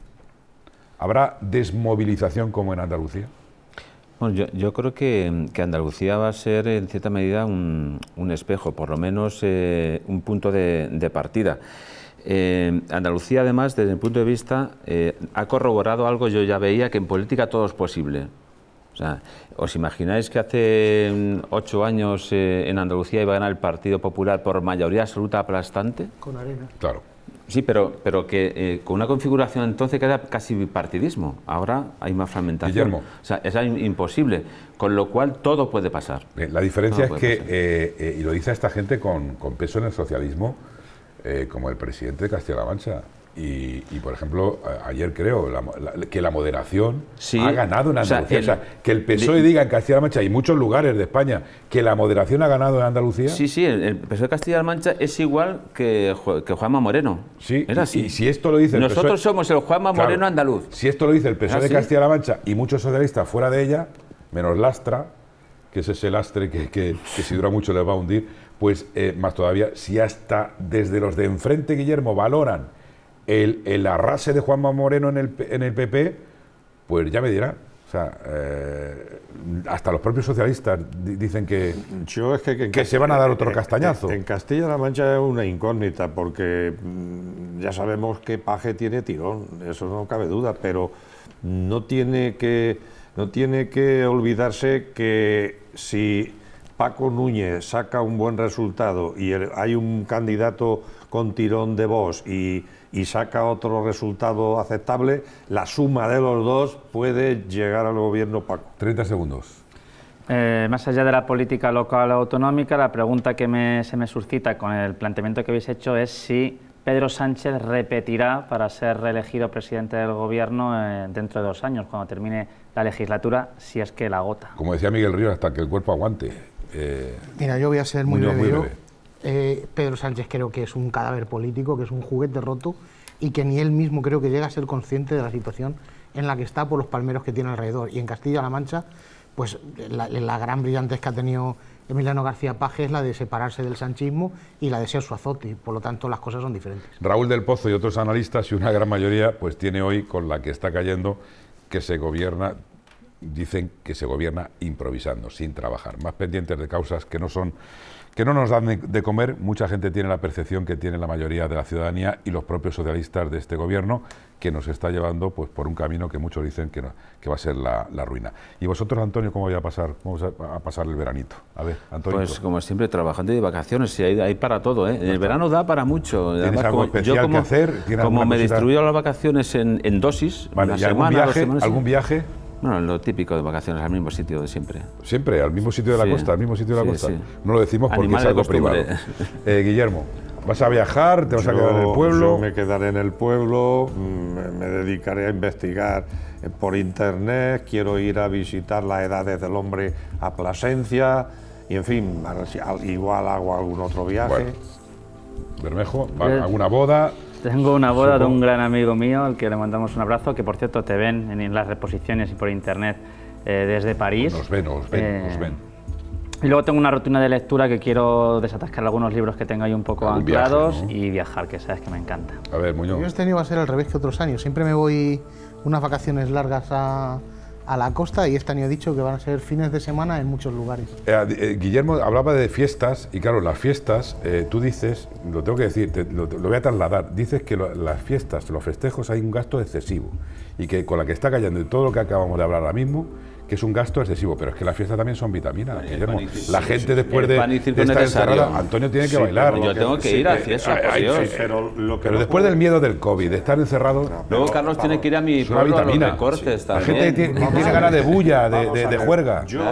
¿Habrá desmovilización como en Andalucía? Bueno, yo, creo que, Andalucía va a ser en cierta medida un, espejo, por lo menos eh, un punto de, partida. Eh, Andalucía, además, desde el punto de vista, eh, ha corroborado algo yo ya veía, que en política todo es posible. O sea, ¿os imagináis que hace mm, ocho años en Andalucía iba a ganar el Partido Popular por mayoría absoluta aplastante? Con arena. Claro. Sí, pero, pero que eh, con una configuración entonces queda casi bipartidismo. Ahora hay más fragmentación. Guillermo. O sea, es imposible. Con lo cual todo puede pasar. Eh, la diferencia es que, eh, y lo dice esta gente con, con peso en el socialismo, como el presidente de Castilla-La Mancha, y, por ejemplo, ayer creo que la moderación ha ganado en Andalucía. O sea, que el PSOE diga en Castilla-La Mancha, y muchos lugares de España, que la moderación ha ganado en Andalucía. Sí, sí, el, PSOE de Castilla-La Mancha es igual que, que Juanma Moreno. Sí, es así. Y, si esto lo dice el Nosotros somos el Juanma Moreno andaluz. Si esto lo dice el PSOE ah, de Castilla-La Mancha y muchos socialistas fuera de ella, menos Lastra, que es ese lastre que, que si dura mucho les va a hundir, pues eh, más todavía, si hasta desde los de enfrente, Guillermo, valoran el, arrase de Juanma Moreno en el, en el PP, pues ya me dirá. O sea, eh, hasta los propios socialistas dicen que, Yo es que, se van a dar otro eh, castañazo. Eh, en, Castilla-La Mancha es una incógnita, porque mm, ya sabemos que Paje tiene tirón, eso no cabe duda, pero no tiene que, no tiene que olvidarse que si Paco Núñez saca un buen resultado y hay un candidato con tirón de voz y y saca otro resultado aceptable, la suma de los dos puede llegar al gobierno Paco. 30 segundos. Eh, más allá de la política local autonómica, la pregunta que se me suscita con el planteamiento que habéis hecho es si Pedro Sánchez repetirá para ser reelegido presidente del gobierno eh, dentro de dos años, cuando termine la legislatura, si es que la agota. Como decía Miguel Río, hasta que el cuerpo aguante. Eh, Mira, yo voy a ser muy, breve. Eh, Pedro Sánchez creo que es un cadáver político, que es un juguete roto y que ni él mismo creo que llega a ser consciente de la situación en la que está por los palmeros que tiene alrededor. Y en Castilla-La Mancha, pues la, gran brillantez que ha tenido Emiliano García Paje es la de separarse del sanchismo y la de ser su azote, y por lo tanto las cosas son diferentes. Raúl del Pozo y otros analistas, y una gran mayoría, pues tiene hoy con la que está cayendo que se gobierna, dicen que se gobierna improvisando, sin trabajar, más pendientes de causas que no son que no nos dan de comer, mucha gente tiene la percepción que tiene la mayoría de la ciudadanía y los propios socialistas de este gobierno, que nos está llevando pues, por un camino que muchos dicen que, no, que va a ser la, ruina. ¿Y vosotros, Antonio, cómo voy a pasar, vamos a pasar el veranito? A ver, Antonio. Pues como siempre, trabajando de vacaciones, y hay, para todo. ¿eh? El pues verano da para mucho. yo como, que hacer? Como me distribuyó las vacaciones en, dosis, una algún viaje, ¿Algún viaje? Bueno, lo típico de vacaciones, al mismo sitio de siempre. Siempre, al mismo sitio de la costa, al mismo sitio de la costa. No lo decimos porque es algo privado. Eh, Guillermo, ¿vas a viajar? ¿Te vas a quedar en el pueblo? Yo me quedaré en el pueblo, mm, me, dedicaré a investigar eh, por internet, quiero ir a visitar las edades del hombre a Plasencia y, en fin, igual hago algún otro viaje. Bermejo, eh, ¿alguna boda? Tengo una boda de un gran amigo mío, al que le mandamos un abrazo, que por cierto te ven en las reposiciones y por internet eh, desde París. Nos ven, nos ven, os nos eh, ven. Y luego tengo una rutina de lectura que quiero desatascar algunos libros que tengo ahí un poco anclados y viajar, que sabes que me encanta. A ver, Muñoz. Yo este año va a ser al revés que otros años. Siempre me voy unas vacaciones largas a, a la costa y este año ha dicho que van a ser fines de semana en muchos lugares. Eh, eh, Guillermo hablaba de fiestas y claro, las fiestas, eh, tú dices, lo tengo que decir, lo, voy a trasladar, dices que las fiestas, los festejos hay un gasto excesivo y que con la que está cayendo y todo lo que acabamos de hablar ahora mismo, que es un gasto excesivo, pero es que las fiestas también son vitaminas, la gente después de, estar encerrada, Antonio tiene que bailar. Yo tengo que, ir a fiestas, por pero, después del miedo del COVID, de estar encerrado... luego Carlos tiene que ir a mi pueblo a los La gente tiene, ganas de bulla, de, de, juerga. Yo,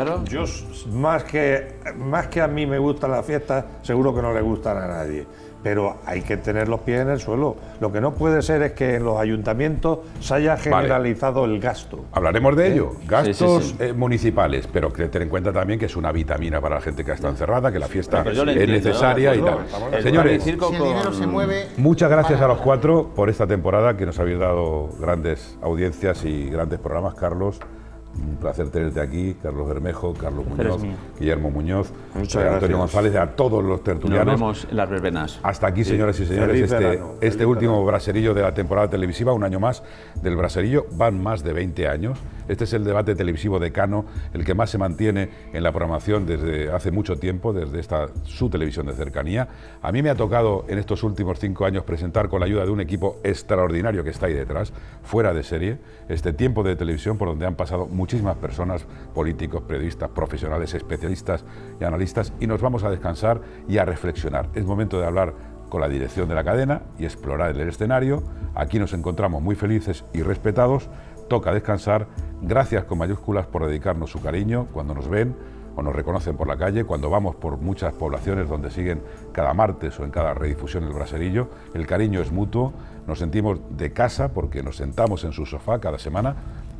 más, que, más que a mí me gustan las fiestas, seguro que no le gustan a nadie pero hay que tener los pies en el suelo. Lo que no puede ser es que en los ayuntamientos se haya generalizado el gasto. Hablaremos de ¿Eh? ello, gastos eh, municipales, pero tener en cuenta también que es una vitamina para la gente que está encerrada, que la fiesta es necesaria y tal. Señores, muchas gracias a los cuatro por esta temporada que nos habéis dado grandes audiencias y grandes programas, Carlos. Un placer tenerte aquí, Carlos Bermejo, Carlos Muñoz, Guillermo Muñoz, eh, Antonio González, a todos los tertulianos. Nos vemos en las verbenas. Hasta aquí, señoras y señores, este, este último braserillo de la temporada televisiva, un año más del braserillo, van más de 20 años. Este es el debate televisivo de Cano, el que más se mantiene en la programación desde hace mucho tiempo, desde esta, su televisión de cercanía. A mí me ha tocado en estos últimos cinco años presentar con la ayuda de un equipo extraordinario que está ahí detrás, fuera de serie, este tiempo de televisión por donde han pasado muchísimas personas, políticos, periodistas, profesionales, especialistas y analistas, y nos vamos a descansar y a reflexionar. Es momento de hablar con la dirección de la cadena y explorar el escenario. Aquí nos encontramos muy felices y respetados toca descansar. Gracias con mayúsculas por dedicarnos su cariño cuando nos ven o nos reconocen por la calle, cuando vamos por muchas poblaciones donde siguen cada martes o en cada redifusión el braserillo. El cariño es mutuo, nos sentimos de casa porque nos sentamos en su sofá cada semana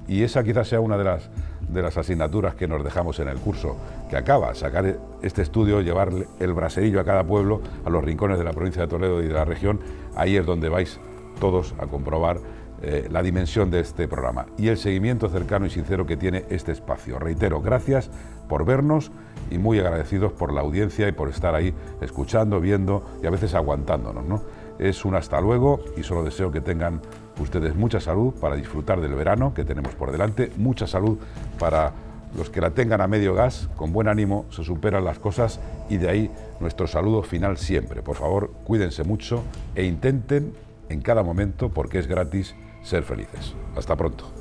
y esa quizás sea una de las, de las asignaturas que nos dejamos en el curso que acaba, sacar este estudio, llevar el braserillo a cada pueblo, a los rincones de la provincia de Toledo y de la región. Ahí es donde vais todos a comprobar eh, la dimensión de este programa y el seguimiento cercano y sincero que tiene este espacio. Reitero, gracias por vernos y muy agradecidos por la audiencia y por estar ahí escuchando, viendo y a veces aguantándonos. ¿no? Es un hasta luego y solo deseo que tengan ustedes mucha salud para disfrutar del verano que tenemos por delante, mucha salud para los que la tengan a medio gas, con buen ánimo se superan las cosas y de ahí nuestro saludo final siempre. Por favor, cuídense mucho e intenten en cada momento, porque es gratis, ser felices. Hasta pronto.